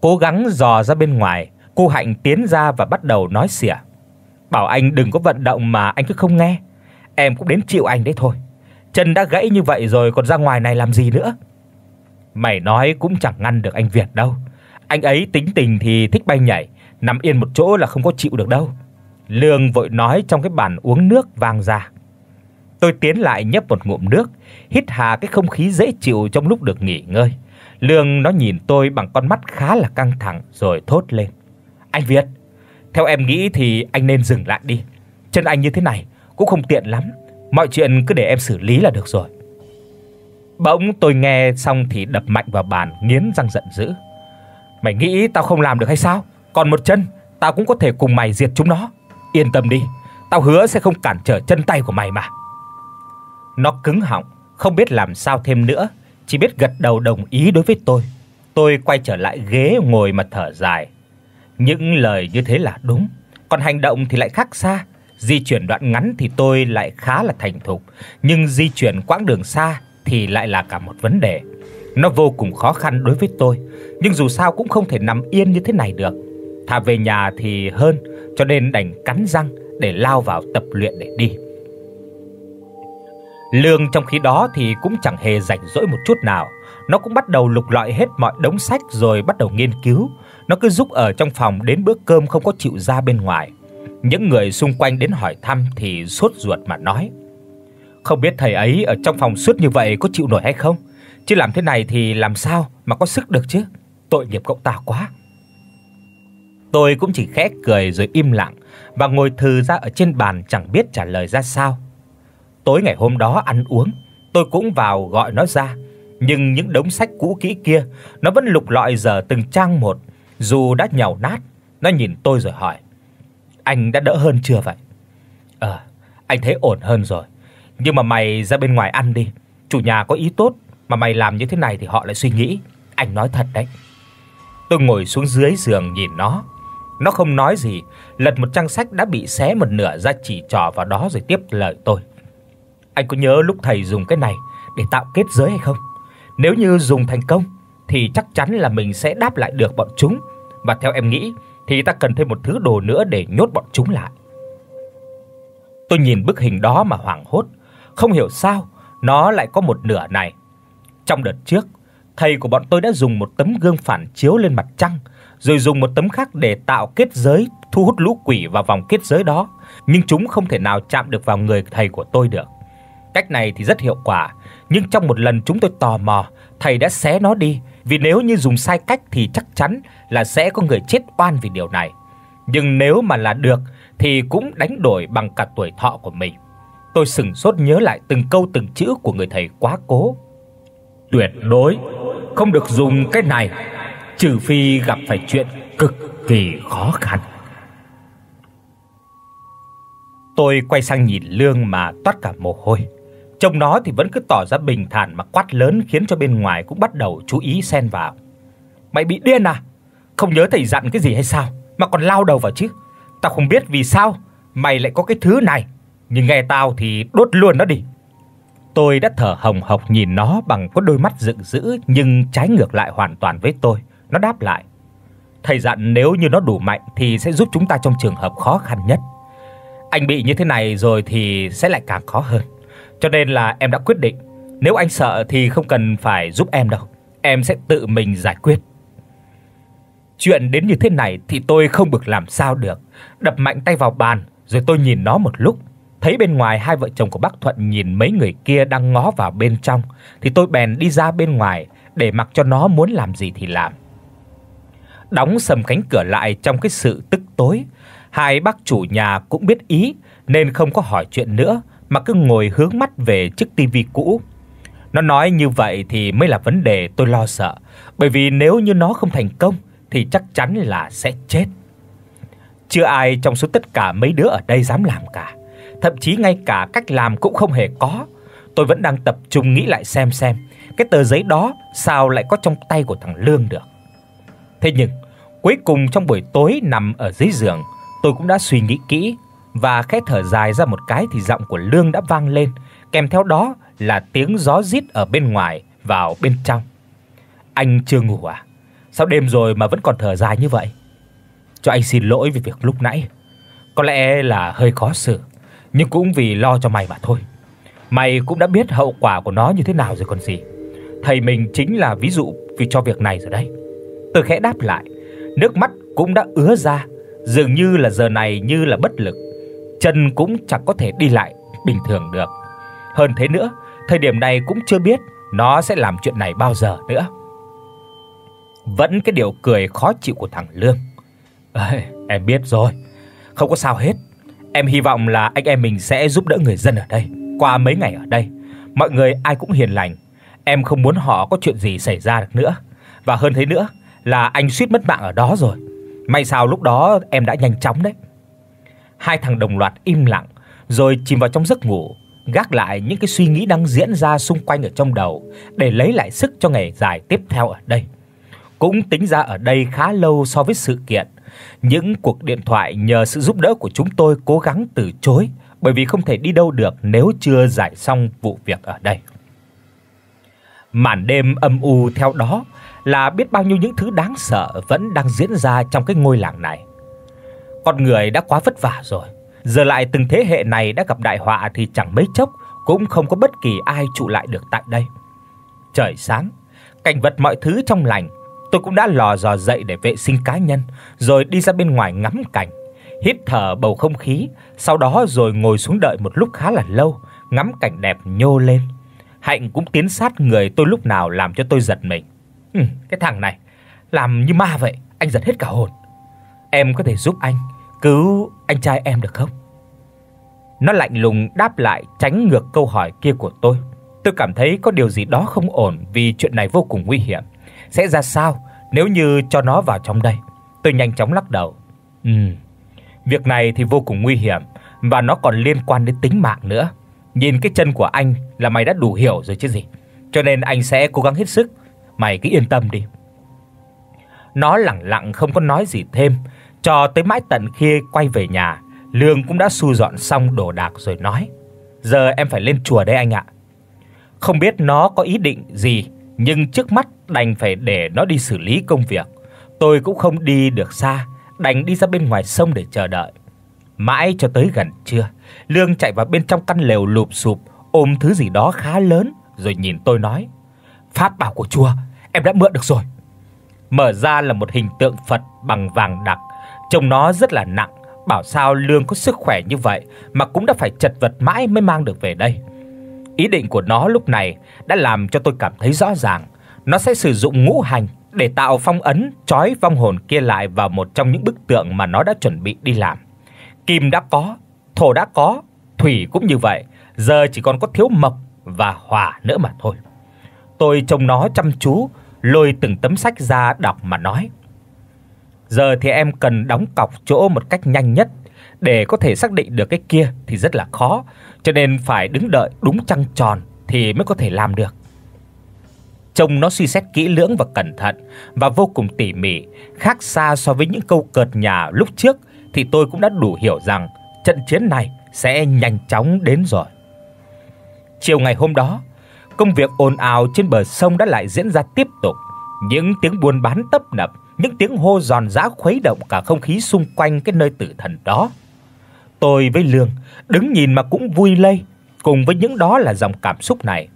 Cố gắng dò ra bên ngoài, cô Hạnh tiến ra và bắt đầu nói xỉa. Bảo anh đừng có vận động mà anh cứ không nghe. Em cũng đến chịu anh đấy thôi. Chân đã gãy như vậy rồi còn ra ngoài này làm gì nữa? mày nói cũng chẳng ngăn được anh Việt đâu. Anh ấy tính tình thì thích bay nhảy, nằm yên một chỗ là không có chịu được đâu." Lương vội nói trong cái bàn uống nước vang ra. Tôi tiến lại nhấp một ngụm nước, hít hà cái không khí dễ chịu trong lúc được nghỉ ngơi. Lương nó nhìn tôi bằng con mắt khá là căng thẳng rồi thốt lên. "Anh Việt, theo em nghĩ thì anh nên dừng lại đi. Chân anh như thế này cũng không tiện lắm. Mọi chuyện cứ để em xử lý là được rồi." Bỗng tôi nghe xong thì đập mạnh vào bàn, nghiến răng giận dữ. Mày nghĩ tao không làm được hay sao? Còn một chân, tao cũng có thể cùng mày diệt chúng nó. Yên tâm đi, tao hứa sẽ không cản trở chân tay của mày mà. Nó cứng họng, không biết làm sao thêm nữa, chỉ biết gật đầu đồng ý đối với tôi. Tôi quay trở lại ghế ngồi mà thở dài. Những lời như thế là đúng, còn hành động thì lại khác xa. Di chuyển đoạn ngắn thì tôi lại khá là thành thục, nhưng di chuyển quãng đường xa thì lại là cả một vấn đề. Nó vô cùng khó khăn đối với tôi, nhưng dù sao cũng không thể nằm yên như thế này được. Thà về nhà thì hơn, cho nên đành cắn răng để lao vào tập luyện để đi. Lương trong khi đó thì cũng chẳng hề rảnh rỗi một chút nào, nó cũng bắt đầu lục lọi hết mọi đống sách rồi bắt đầu nghiên cứu. Nó cứ giúp ở trong phòng đến bữa cơm không có chịu ra bên ngoài. Những người xung quanh đến hỏi thăm thì sốt ruột mà nói: không biết thầy ấy ở trong phòng suốt như vậy có chịu nổi hay không. Chứ làm thế này thì làm sao mà có sức được chứ? Tội nghiệp cậu ta quá. Tôi cũng chỉ khẽ cười rồi im lặng và ngồi thư ra ở trên bàn chẳng biết trả lời ra sao. Tối ngày hôm đó ăn uống, tôi cũng vào gọi nó ra, nhưng những đống sách cũ kỹ kia nó vẫn lục lọi giờ từng trang một, dù đã nhàu nát. Nó nhìn tôi rồi hỏi: "Anh đã đỡ hơn chưa vậy?" "Ờ, anh thấy ổn hơn rồi. Nhưng mà mày ra bên ngoài ăn đi, chủ nhà có ý tốt mà mày làm như thế này thì họ lại suy nghĩ." Anh nói thật đấy. Tôi ngồi xuống dưới giường nhìn nó. Nó không nói gì, lật một trang sách đã bị xé một nửa ra chỉ trỏ vào đó rồi tiếp lời tôi. Anh có nhớ lúc thầy dùng cái này để tạo kết giới hay không? Nếu như dùng thành công thì chắc chắn là mình sẽ đáp lại được bọn chúng và theo em nghĩ thì ta cần thêm một thứ đồ nữa để nhốt bọn chúng lại. Tôi nhìn bức hình đó mà hoảng hốt, không hiểu sao nó lại có một nửa này. Trong đợt trước, thầy của bọn tôi đã dùng một tấm gương phản chiếu lên mặt trăng, rồi dùng một tấm khác để tạo kết giới thu hút lũ quỷ vào vòng kết giới đó, nhưng chúng không thể nào chạm được vào người thầy của tôi được. Cách này thì rất hiệu quả, nhưng trong một lần chúng tôi tò mò, thầy đã xé nó đi, vì nếu như dùng sai cách thì chắc chắn là sẽ có người chết oan vì điều này. Nhưng nếu mà là được thì cũng đánh đổi bằng cả tuổi thọ của mình. Tôi sừng sốt nhớ lại từng câu từng chữ của người thầy quá cố. Tuyệt đối không được dùng cái này, trừ phi gặp phải chuyện cực kỳ khó khăn. Tôi quay sang nhìn Lương mà toát cả mồ hôi. Trông nó thì vẫn cứ tỏ ra bình thản mà quát lớn khiến cho bên ngoài cũng bắt đầu chú ý xen vào. Mày bị điên à? Không nhớ thầy dặn cái gì hay sao mà còn lao đầu vào chứ? Tao không biết vì sao mày lại có cái thứ này nhưng nghe tao thì đốt luôn nó đi. Tôi đã thở hồng hộc nhìn nó bằng có đôi mắt giận dữ nhưng trái ngược lại hoàn toàn với tôi. Nó đáp lại: "Thầy dặn nếu như nó đủ mạnh thì sẽ giúp chúng ta trong trường hợp khó khăn nhất. Anh bị như thế này rồi thì sẽ lại càng khó hơn. Cho nên là em đã quyết định, nếu anh sợ thì không cần phải giúp em đâu, em sẽ tự mình giải quyết." Chuyện đến như thế này thì tôi không bực làm sao được, đập mạnh tay vào bàn rồi tôi nhìn nó một lúc Thấy bên ngoài hai vợ chồng của bác Thuận nhìn mấy người kia đang ngó vào bên trong, thì tôi bèn đi ra bên ngoài để mặc cho nó muốn làm gì thì làm. Đóng sầm cánh cửa lại trong cái sự tức tối, hai bác chủ nhà cũng biết ý nên không có hỏi chuyện nữa mà cứ ngồi hướng mắt về chiếc tivi cũ. Nó nói như vậy thì mới là vấn đề tôi lo sợ, bởi vì nếu như nó không thành công thì chắc chắn là sẽ chết. Chưa ai trong số tất cả mấy đứa ở đây dám làm cả thậm chí ngay cả cách làm cũng không hề có. Tôi vẫn đang tập trung nghĩ lại xem xem, cái tờ giấy đó sao lại có trong tay của thằng Lương được. Thế nhưng, cuối cùng trong buổi tối nằm ở dưới giường, tôi cũng đã suy nghĩ kỹ và khẽ thở dài ra một cái thì giọng của Lương đã vang lên, kèm theo đó là tiếng gió rít ở bên ngoài vào bên trong. Anh chưa ngủ à? Sao đêm rồi mà vẫn còn thở dài như vậy? Cho anh xin lỗi vì việc lúc nãy. Có lẽ là hơi khó xử nhưng cũng vì lo cho mày mà thôi. Mày cũng đã biết hậu quả của nó như thế nào rồi còn gì. Thầy mình chính là ví dụ vì cho việc này rồi đấy." Tôi khẽ đáp lại, nước mắt cũng đã ứa ra, dường như là giờ này như là bất lực. Chân cũng chẳng có thể đi lại bình thường được. Hơn thế nữa, thời điểm này cũng chưa biết nó sẽ làm chuyện này bao giờ nữa. Vẫn cái điều cười khó chịu của thằng Lương. "Ê, em biết rồi, không có sao hết." Em hy vọng là anh em mình sẽ giúp đỡ người dân ở đây. Qua mấy ngày ở đây, mọi người ai cũng hiền lành. Em không muốn họ có chuyện gì xảy ra được nữa. Và hơn thế nữa là anh suýt mất mạng ở đó rồi. May sao lúc đó em đã nhanh chóng đấy. Hai thằng đồng loạt im lặng rồi chìm vào trong giấc ngủ, gác lại những cái suy nghĩ đang diễn ra xung quanh ở trong đầu để lấy lại sức cho ngày dài tiếp theo ở đây. Cũng tính ra ở đây khá lâu so với sự kiện những cuộc điện thoại nhờ sự giúp đỡ của chúng tôi cố gắng từ chối bởi vì không thể đi đâu được nếu chưa giải xong vụ việc ở đây. Màn đêm âm u theo đó là biết bao nhiêu những thứ đáng sợ vẫn đang diễn ra trong cái ngôi làng này. Con người đã quá vất vả rồi, giờ lại từng thế hệ này đã gặp đại họa thì chẳng mấy chốc cũng không có bất kỳ ai trụ lại được tại đây. Trời sáng, cảnh vật mọi thứ trong lành tôi cũng đã lò dò dậy để vệ sinh cá nhân, rồi đi ra bên ngoài ngắm cảnh, hít thở bầu không khí, sau đó rồi ngồi xuống đợi một lúc khá là lâu, ngắm cảnh đẹp nhô lên. Hạnh cũng tiến sát người tôi lúc nào làm cho tôi giật mình. Ừ, cái thằng này làm như ma vậy, anh giật hết cả hồn. Em có thể giúp anh, cứu anh trai em được không? Nó lạnh lùng đáp lại tránh ngược câu hỏi kia của tôi. Tôi cảm thấy có điều gì đó không ổn vì chuyện này vô cùng nguy hiểm sẽ ra sao nếu như cho nó vào trong đây. Tôi nhanh chóng lắc đầu. Ừm. Việc này thì vô cùng nguy hiểm và nó còn liên quan đến tính mạng nữa. Nhìn cái chân của anh là mày đã đủ hiểu rồi chứ gì. Cho nên anh sẽ cố gắng hết sức, mày cứ yên tâm đi. Nó lặng lặng không có nói gì thêm, cho tới mãi tận khi quay về nhà, Lương cũng đã thu dọn xong đồ đạc rồi nói: "Giờ em phải lên chùa đây anh ạ." Không biết nó có ý định gì nhưng trước mắt đành phải để nó đi xử lý công việc. Tôi cũng không đi được xa, đành đi ra bên ngoài sông để chờ đợi. Mãi cho tới gần trưa, Lương chạy vào bên trong căn lều lụp xụp, ôm thứ gì đó khá lớn rồi nhìn tôi nói: "Pháp bảo của chùa, em đã mượn được rồi." Mở ra là một hình tượng Phật bằng vàng đặc, trông nó rất là nặng, bảo sao Lương có sức khỏe như vậy mà cũng đã phải chật vật mãi mới mang được về đây. Ý định của nó lúc này đã làm cho tôi cảm thấy rõ ràng, nó sẽ sử dụng ngũ hành để tạo phong ấn trói vong hồn kia lại vào một trong những bức tượng mà nó đã chuẩn bị đi làm. Kim đã có, thổ đã có, thủy cũng như vậy, giờ chỉ còn có thiếu mộc và hỏa nữa mà thôi. Tôi trông nó chăm chú, lôi từng tấm sách ra đọc mà nói. Giờ thì em cần đóng cọc chỗ một cách nhanh nhất để có thể xác định được cái kia thì rất là khó, cho nên phải đứng đợi đúng trăng tròn thì mới có thể làm được. Trông nó suy xét kỹ lưỡng và cẩn thận và vô cùng tỉ mỉ, khác xa so với những câu cợt nhà lúc trước thì tôi cũng đã đủ hiểu rằng trận chiến này sẽ nhanh chóng đến rồi. Chiều ngày hôm đó, công việc ồn ào trên bờ sông đã lại diễn ra tiếp tục. Những tiếng buôn bán tấp nập, những tiếng hô giòn giã khuấy động cả không khí xung quanh cái nơi tử thần đó. Tôi với Lương đứng nhìn mà cũng vui lây, cùng với những đó là dòng cảm xúc này.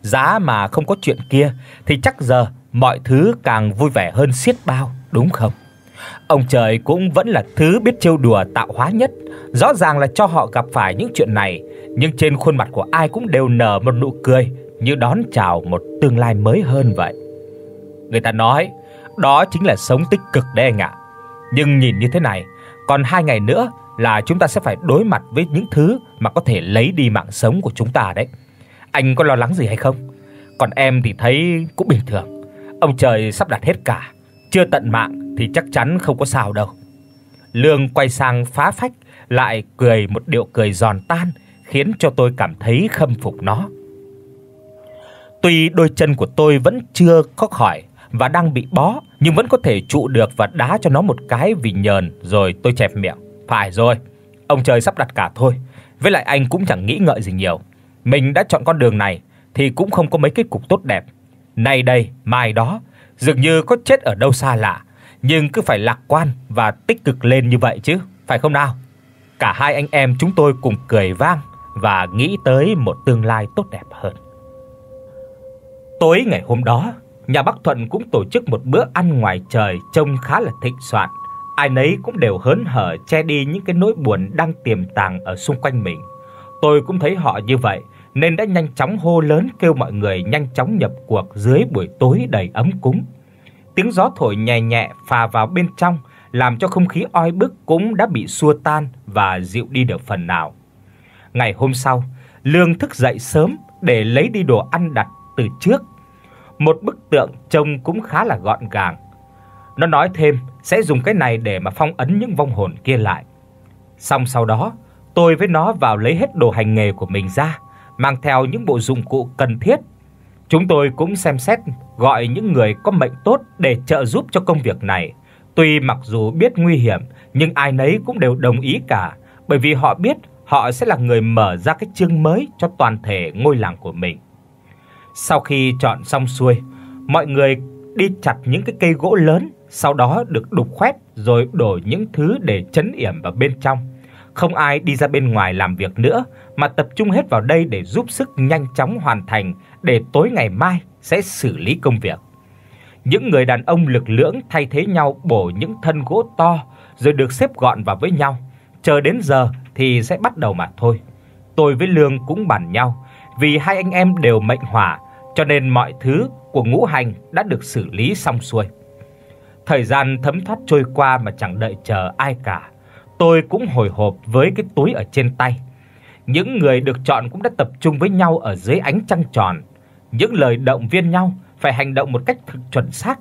Giá mà không có chuyện kia thì chắc giờ mọi thứ càng vui vẻ hơn xiết bao, đúng không? Ông trời cũng vẫn là thứ biết trêu đùa tạo hóa nhất, rõ ràng là cho họ gặp phải những chuyện này, nhưng trên khuôn mặt của ai cũng đều nở một nụ cười như đón chào một tương lai mới hơn vậy. Người ta nói, đó chính là sống tích cực đấy anh ạ. Nhưng nhìn như thế này, còn hai ngày nữa là chúng ta sẽ phải đối mặt với những thứ mà có thể lấy đi mạng sống của chúng ta đấy. Anh có lo lắng gì hay không? Còn em thì thấy cũng bình thường. Ông trời sắp đặt hết cả, chưa tận mạng thì chắc chắn không có sao đâu. Lương quay sang phá phách lại cười một điệu cười giòn tan khiến cho tôi cảm thấy khâm phục nó. Tuy đôi chân của tôi vẫn chưa có khỏi và đang bị bó, nhưng vẫn có thể trụ được và đá cho nó một cái vì nhờn rồi tôi chẹp miệng. Phải rồi, ông trời sắp đặt cả thôi. Với lại anh cũng chẳng nghĩ ngợi gì nhiều. Mình đã chọn con đường này thì cũng không có mấy kết cục tốt đẹp. Nay đây, mai đó, dường như có chết ở đâu xa lạ, nhưng cứ phải lạc quan và tích cực lên như vậy chứ, phải không nào? Cả hai anh em chúng tôi cùng cười vang và nghĩ tới một tương lai tốt đẹp hơn. Tối ngày hôm đó, nhà Bắc Thuận cũng tổ chức một bữa ăn ngoài trời trông khá là thịnh soạn ai nấy cũng đều hớn hở che đi những cái nỗi buồn đang tiềm tàng ở xung quanh mình. Tôi cũng thấy họ như vậy nên đã nhanh chóng hô lớn kêu mọi người nhanh chóng nhập cuộc dưới buổi tối đầy ấm cúng. Tiếng gió thổi nhẹ nhẹ phà vào bên trong làm cho không khí oi bức cũng đã bị xua tan và dịu đi được phần nào. Ngày hôm sau, Lương thức dậy sớm để lấy đi đồ ăn đặt từ trước. Một bức tượng trông cũng khá là gọn gàng. Nó nói thêm sẽ dùng cái này để mà phong ấn những vong hồn kia lại. Xong sau đó, tôi với nó vào lấy hết đồ hành nghề của mình ra, mang theo những bộ dụng cụ cần thiết. Chúng tôi cũng xem xét gọi những người có mệnh tốt để trợ giúp cho công việc này. Tuy mặc dù biết nguy hiểm, nhưng ai nấy cũng đều đồng ý cả, bởi vì họ biết họ sẽ là người mở ra cái chương mới cho toàn thể ngôi làng của mình. Sau khi chọn xong xuôi, mọi người đi chặt những cái cây gỗ lớn sau đó được đục khoét rồi đổ những thứ để trấn yểm vào bên trong. Không ai đi ra bên ngoài làm việc nữa mà tập trung hết vào đây để giúp sức nhanh chóng hoàn thành để tối ngày mai sẽ xử lý công việc. Những người đàn ông lực lưỡng thay thế nhau bổ những thân gỗ to rồi được xếp gọn vào với nhau, chờ đến giờ thì sẽ bắt đầu mà thôi. Tôi với Lương cũng bàn nhau, vì hai anh em đều mệnh hỏa, cho nên mọi thứ của ngũ hành đã được xử lý xong xuôi. Thời gian thấm thoát trôi qua mà chẳng đợi chờ ai cả. Tôi cũng hồi hộp với cái túi ở trên tay. Những người được chọn cũng đã tập trung với nhau ở dưới ánh trăng tròn. Những lời động viên nhau phải hành động một cách thực chuẩn xác.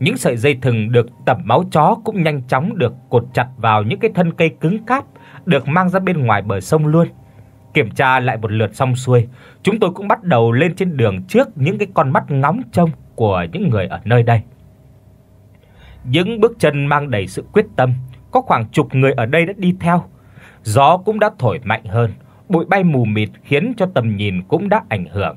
Những sợi dây thừng được tẩm máu chó cũng nhanh chóng được cột chặt vào những cái thân cây cứng cáp được mang ra bên ngoài bờ sông luôn. Kiểm tra lại một lượt xong xuôi, chúng tôi cũng bắt đầu lên trên đường trước những cái con mắt ngóng trông của những người ở nơi đây. Những bước chân mang đầy sự quyết tâm, có khoảng chục người ở đây đã đi theo. Gió cũng đã thổi mạnh hơn, bụi bay mù mịt khiến cho tầm nhìn cũng đã ảnh hưởng.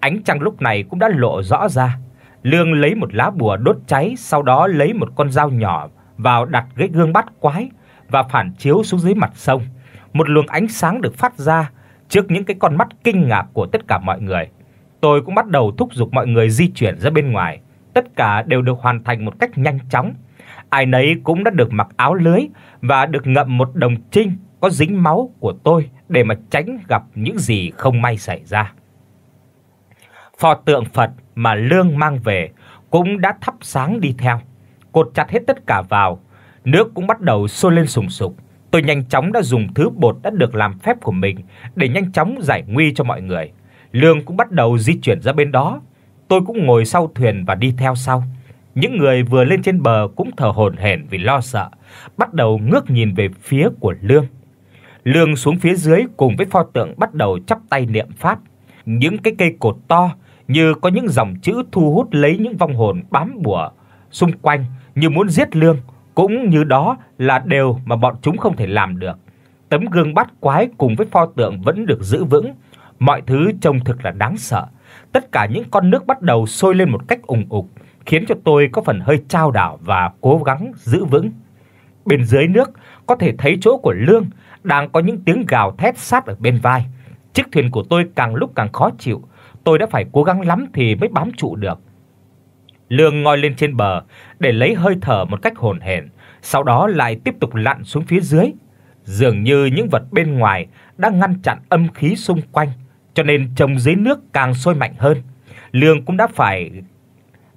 Ánh trăng lúc này cũng đã lộ rõ ra. Lương lấy một lá bùa đốt cháy, sau đó lấy một con dao nhỏ vào đặt cái gương bắt quái và phản chiếu xuống dưới mặt sông. Một luồng ánh sáng được phát ra trước những cái con mắt kinh ngạc của tất cả mọi người. Tôi cũng bắt đầu thúc giục mọi người di chuyển ra bên ngoài tất cả đều được hoàn thành một cách nhanh chóng. Ai nấy cũng đã được mặc áo lưới và được ngậm một đồng trinh có dính máu của tôi để mà tránh gặp những gì không may xảy ra. Pho tượng Phật mà Lương mang về cũng đã thắp sáng đi theo, cột chặt hết tất cả vào, nước cũng bắt đầu sôi lên sùng sục. Tôi nhanh chóng đã dùng thứ bột đã được làm phép của mình để nhanh chóng giải nguy cho mọi người. Lương cũng bắt đầu di chuyển ra bên đó, Tôi cũng ngồi sau thuyền và đi theo sau. Những người vừa lên trên bờ cũng thở hổn hển vì lo sợ, bắt đầu ngước nhìn về phía của Lương. Lương xuống phía dưới cùng với pho tượng bắt đầu chắp tay niệm pháp. Những cái cây cột to như có những dòng chữ thu hút lấy những vong hồn bám bùa xung quanh như muốn giết Lương, cũng như đó là điều mà bọn chúng không thể làm được. Tấm gương bắt quái cùng với pho tượng vẫn được giữ vững, mọi thứ trông thực là đáng sợ tất cả những con nước bắt đầu sôi lên một cách ủng ục, khiến cho tôi có phần hơi trao đảo và cố gắng giữ vững. Bên dưới nước có thể thấy chỗ của Lương đang có những tiếng gào thét sát ở bên vai. Chiếc thuyền của tôi càng lúc càng khó chịu, tôi đã phải cố gắng lắm thì mới bám trụ được. Lương ngoi lên trên bờ để lấy hơi thở một cách hồn hển, sau đó lại tiếp tục lặn xuống phía dưới. Dường như những vật bên ngoài đang ngăn chặn âm khí xung quanh cho nên trồng dưới nước càng sôi mạnh hơn. Lương cũng đã phải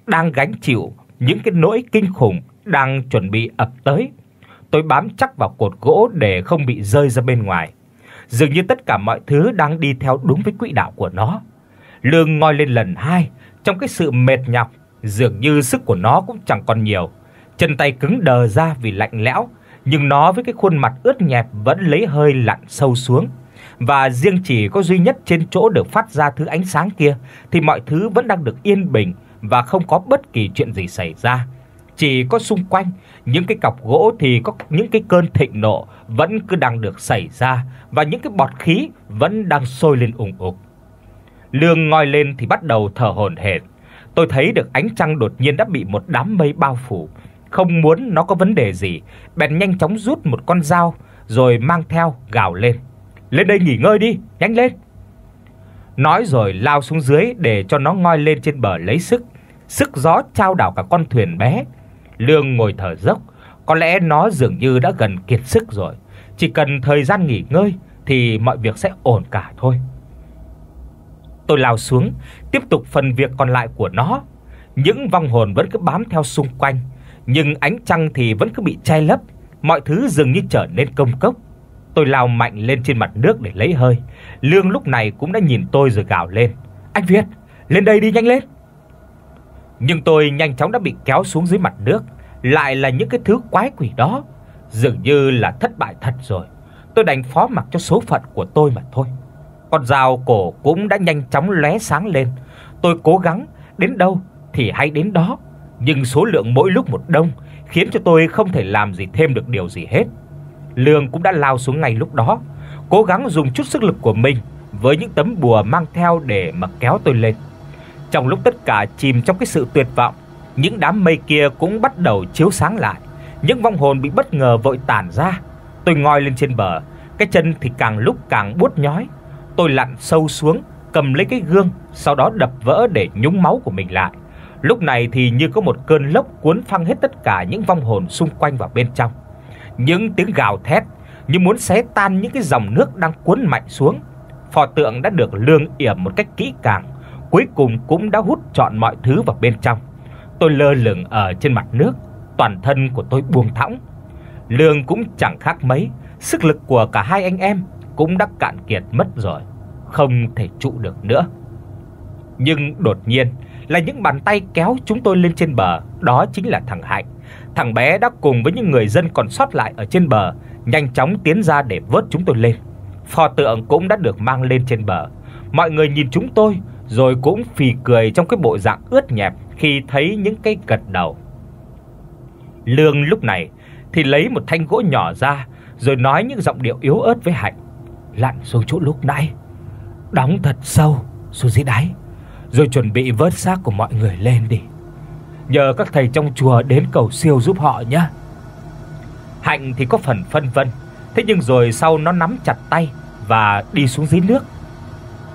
đang gánh chịu những cái nỗi kinh khủng đang chuẩn bị ập tới. Tôi bám chắc vào cột gỗ để không bị rơi ra bên ngoài. Dường như tất cả mọi thứ đang đi theo đúng với quỹ đạo của nó. Lương ngoi lên lần hai, trong cái sự mệt nhọc, dường như sức của nó cũng chẳng còn nhiều. Chân tay cứng đờ ra vì lạnh lẽo, nhưng nó với cái khuôn mặt ướt nhẹp vẫn lấy hơi lặn sâu xuống và riêng chỉ có duy nhất trên chỗ được phát ra thứ ánh sáng kia thì mọi thứ vẫn đang được yên bình và không có bất kỳ chuyện gì xảy ra. Chỉ có xung quanh những cái cọc gỗ thì có những cái cơn thịnh nộ vẫn cứ đang được xảy ra và những cái bọt khí vẫn đang sôi lên ùng ục. Lương ngoi lên thì bắt đầu thở hổn hển. Tôi thấy được ánh trăng đột nhiên đã bị một đám mây bao phủ, không muốn nó có vấn đề gì, bèn nhanh chóng rút một con dao rồi mang theo gào lên lên đây nghỉ ngơi đi, nhanh lên." Nói rồi lao xuống dưới để cho nó ngoi lên trên bờ lấy sức. Sức gió trao đảo cả con thuyền bé. Lương ngồi thở dốc, có lẽ nó dường như đã gần kiệt sức rồi, chỉ cần thời gian nghỉ ngơi thì mọi việc sẽ ổn cả thôi. Tôi lao xuống, tiếp tục phần việc còn lại của nó. Những vong hồn vẫn cứ bám theo xung quanh, nhưng ánh trăng thì vẫn cứ bị che lấp, mọi thứ dường như trở nên công cốc. Tôi lao mạnh lên trên mặt nước để lấy hơi. Lương lúc này cũng đã nhìn tôi rồi gào lên. "Anh Việt, lên đây đi nhanh lên." Nhưng tôi nhanh chóng đã bị kéo xuống dưới mặt nước, lại là những cái thứ quái quỷ đó, dường như là thất bại thật rồi. Tôi đành phó mặc cho số phận của tôi mà thôi. Con dao cổ cũng đã nhanh chóng lóe sáng lên. Tôi cố gắng đến đâu thì hãy đến đó, nhưng số lượng mỗi lúc một đông, khiến cho tôi không thể làm gì thêm được điều gì hết. Lương cũng đã lao xuống ngay lúc đó, cố gắng dùng chút sức lực của mình với những tấm bùa mang theo để mà kéo tôi lên. Trong lúc tất cả chìm trong cái sự tuyệt vọng, những đám mây kia cũng bắt đầu chiếu sáng lại, những vong hồn bị bất ngờ vội tản ra. Tôi ngoi lên trên bờ, cái chân thì càng lúc càng buốt nhói. Tôi lặn sâu xuống, cầm lấy cái gương, sau đó đập vỡ để nhúng máu của mình lại. Lúc này thì như có một cơn lốc cuốn phăng hết tất cả những vong hồn xung quanh vào bên trong. Những tiếng gào thét như muốn xé tan những cái dòng nước đang cuốn mạnh xuống. phò tượng đã được lương yểm một cách kỹ càng, cuối cùng cũng đã hút trọn mọi thứ vào bên trong. Tôi lơ lửng ở trên mặt nước, toàn thân của tôi buông thõng. Lương cũng chẳng khác mấy, sức lực của cả hai anh em cũng đã cạn kiệt mất rồi, không thể trụ được nữa. Nhưng đột nhiên là những bàn tay kéo chúng tôi lên trên bờ, đó chính là thằng Hạnh thằng bé đã cùng với những người dân còn sót lại ở trên bờ, nhanh chóng tiến ra để vớt chúng tôi lên. Pho tượng cũng đã được mang lên trên bờ. Mọi người nhìn chúng tôi rồi cũng phì cười trong cái bộ dạng ướt nhẹp khi thấy những cái gật đầu. Lương lúc này thì lấy một thanh gỗ nhỏ ra rồi nói những giọng điệu yếu ớt với Hạnh. Lặn xuống chỗ lúc nãy, đóng thật sâu xuống dưới đáy, rồi chuẩn bị vớt xác của mọi người lên đi nhờ các thầy trong chùa đến cầu siêu giúp họ nhé." Hạnh thì có phần phân vân, thế nhưng rồi sau nó nắm chặt tay và đi xuống dưới nước.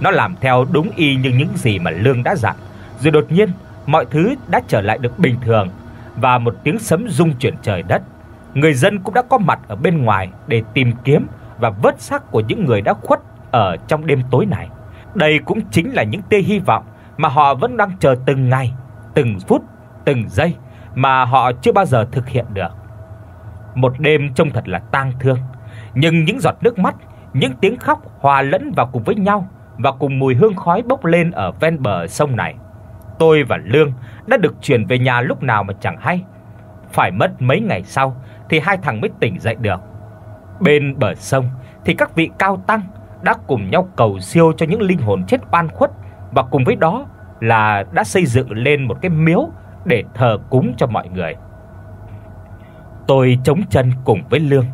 Nó làm theo đúng y như những gì mà Lương đã dặn, rồi đột nhiên mọi thứ đã trở lại được bình thường và một tiếng sấm rung chuyển trời đất. Người dân cũng đã có mặt ở bên ngoài để tìm kiếm và vớt xác của những người đã khuất ở trong đêm tối này. Đây cũng chính là những tia hy vọng mà họ vẫn đang chờ từng ngày, từng phút từng giây mà họ chưa bao giờ thực hiện được. Một đêm trông thật là tang thương, nhưng những giọt nước mắt, những tiếng khóc hòa lẫn vào cùng với nhau và cùng mùi hương khói bốc lên ở ven bờ sông này. Tôi và Lương đã được chuyển về nhà lúc nào mà chẳng hay. Phải mất mấy ngày sau thì hai thằng mới tỉnh dậy được. Bên bờ sông thì các vị cao tăng đã cùng nhau cầu siêu cho những linh hồn chết oan khuất và cùng với đó là đã xây dựng lên một cái miếu để thờ cúng cho mọi người. Tôi chống chân cùng với Lương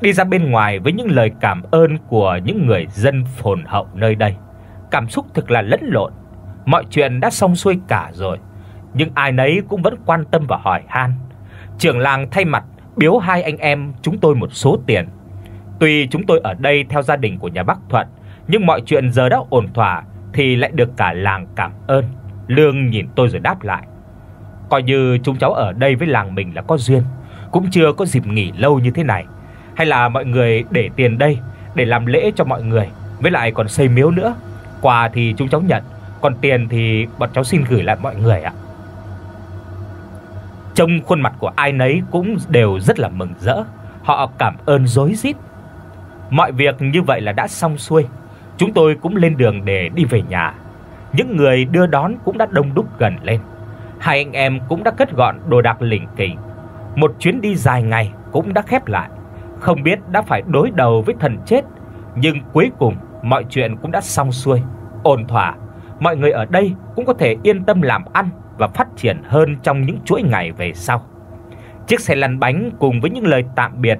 đi ra bên ngoài với những lời cảm ơn của những người dân phồn hậu nơi đây. Cảm xúc thực là lẫn lộn, mọi chuyện đã xong xuôi cả rồi, nhưng ai nấy cũng vẫn quan tâm và hỏi han. Trưởng làng thay mặt biếu hai anh em chúng tôi một số tiền. Tuy chúng tôi ở đây theo gia đình của nhà Bắc Thuận, nhưng mọi chuyện giờ đã ổn thỏa thì lại được cả làng cảm ơn. Lương nhìn tôi rồi đáp lại. Coi như chúng cháu ở đây với làng mình là có duyên, cũng chưa có dịp nghỉ lâu như thế này. Hay là mọi người để tiền đây để làm lễ cho mọi người, với lại còn xây miếu nữa. Quà thì chúng cháu nhận, còn tiền thì bọn cháu xin gửi lại mọi người ạ." trong khuôn mặt của ai nấy cũng đều rất là mừng rỡ, họ cảm ơn rối rít. Mọi việc như vậy là đã xong xuôi, chúng tôi cũng lên đường để đi về nhà. Những người đưa đón cũng đã đông đúc gần lên hai anh em cũng đã kết gọn đồ đạc lỉnh kỉnh. Một chuyến đi dài ngày cũng đã khép lại, không biết đã phải đối đầu với thần chết, nhưng cuối cùng mọi chuyện cũng đã xong xuôi, ổn thỏa, mọi người ở đây cũng có thể yên tâm làm ăn và phát triển hơn trong những chuỗi ngày về sau. Chiếc xe lăn bánh cùng với những lời tạm biệt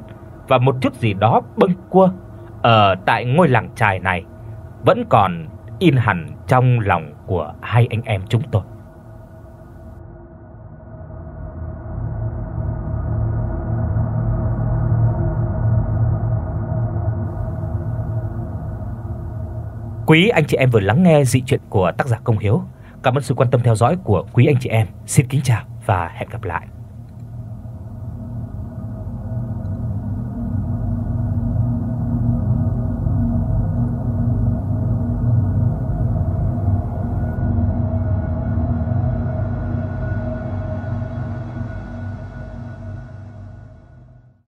và một chút gì đó bâng quơ ở tại ngôi làng trài này vẫn còn in hẳn trong lòng của hai anh em chúng tôi. Quý anh chị em vừa lắng nghe dị truyện của tác giả Công Hiếu. Cảm ơn sự quan tâm theo dõi của quý anh chị em. Xin kính chào và hẹn gặp lại.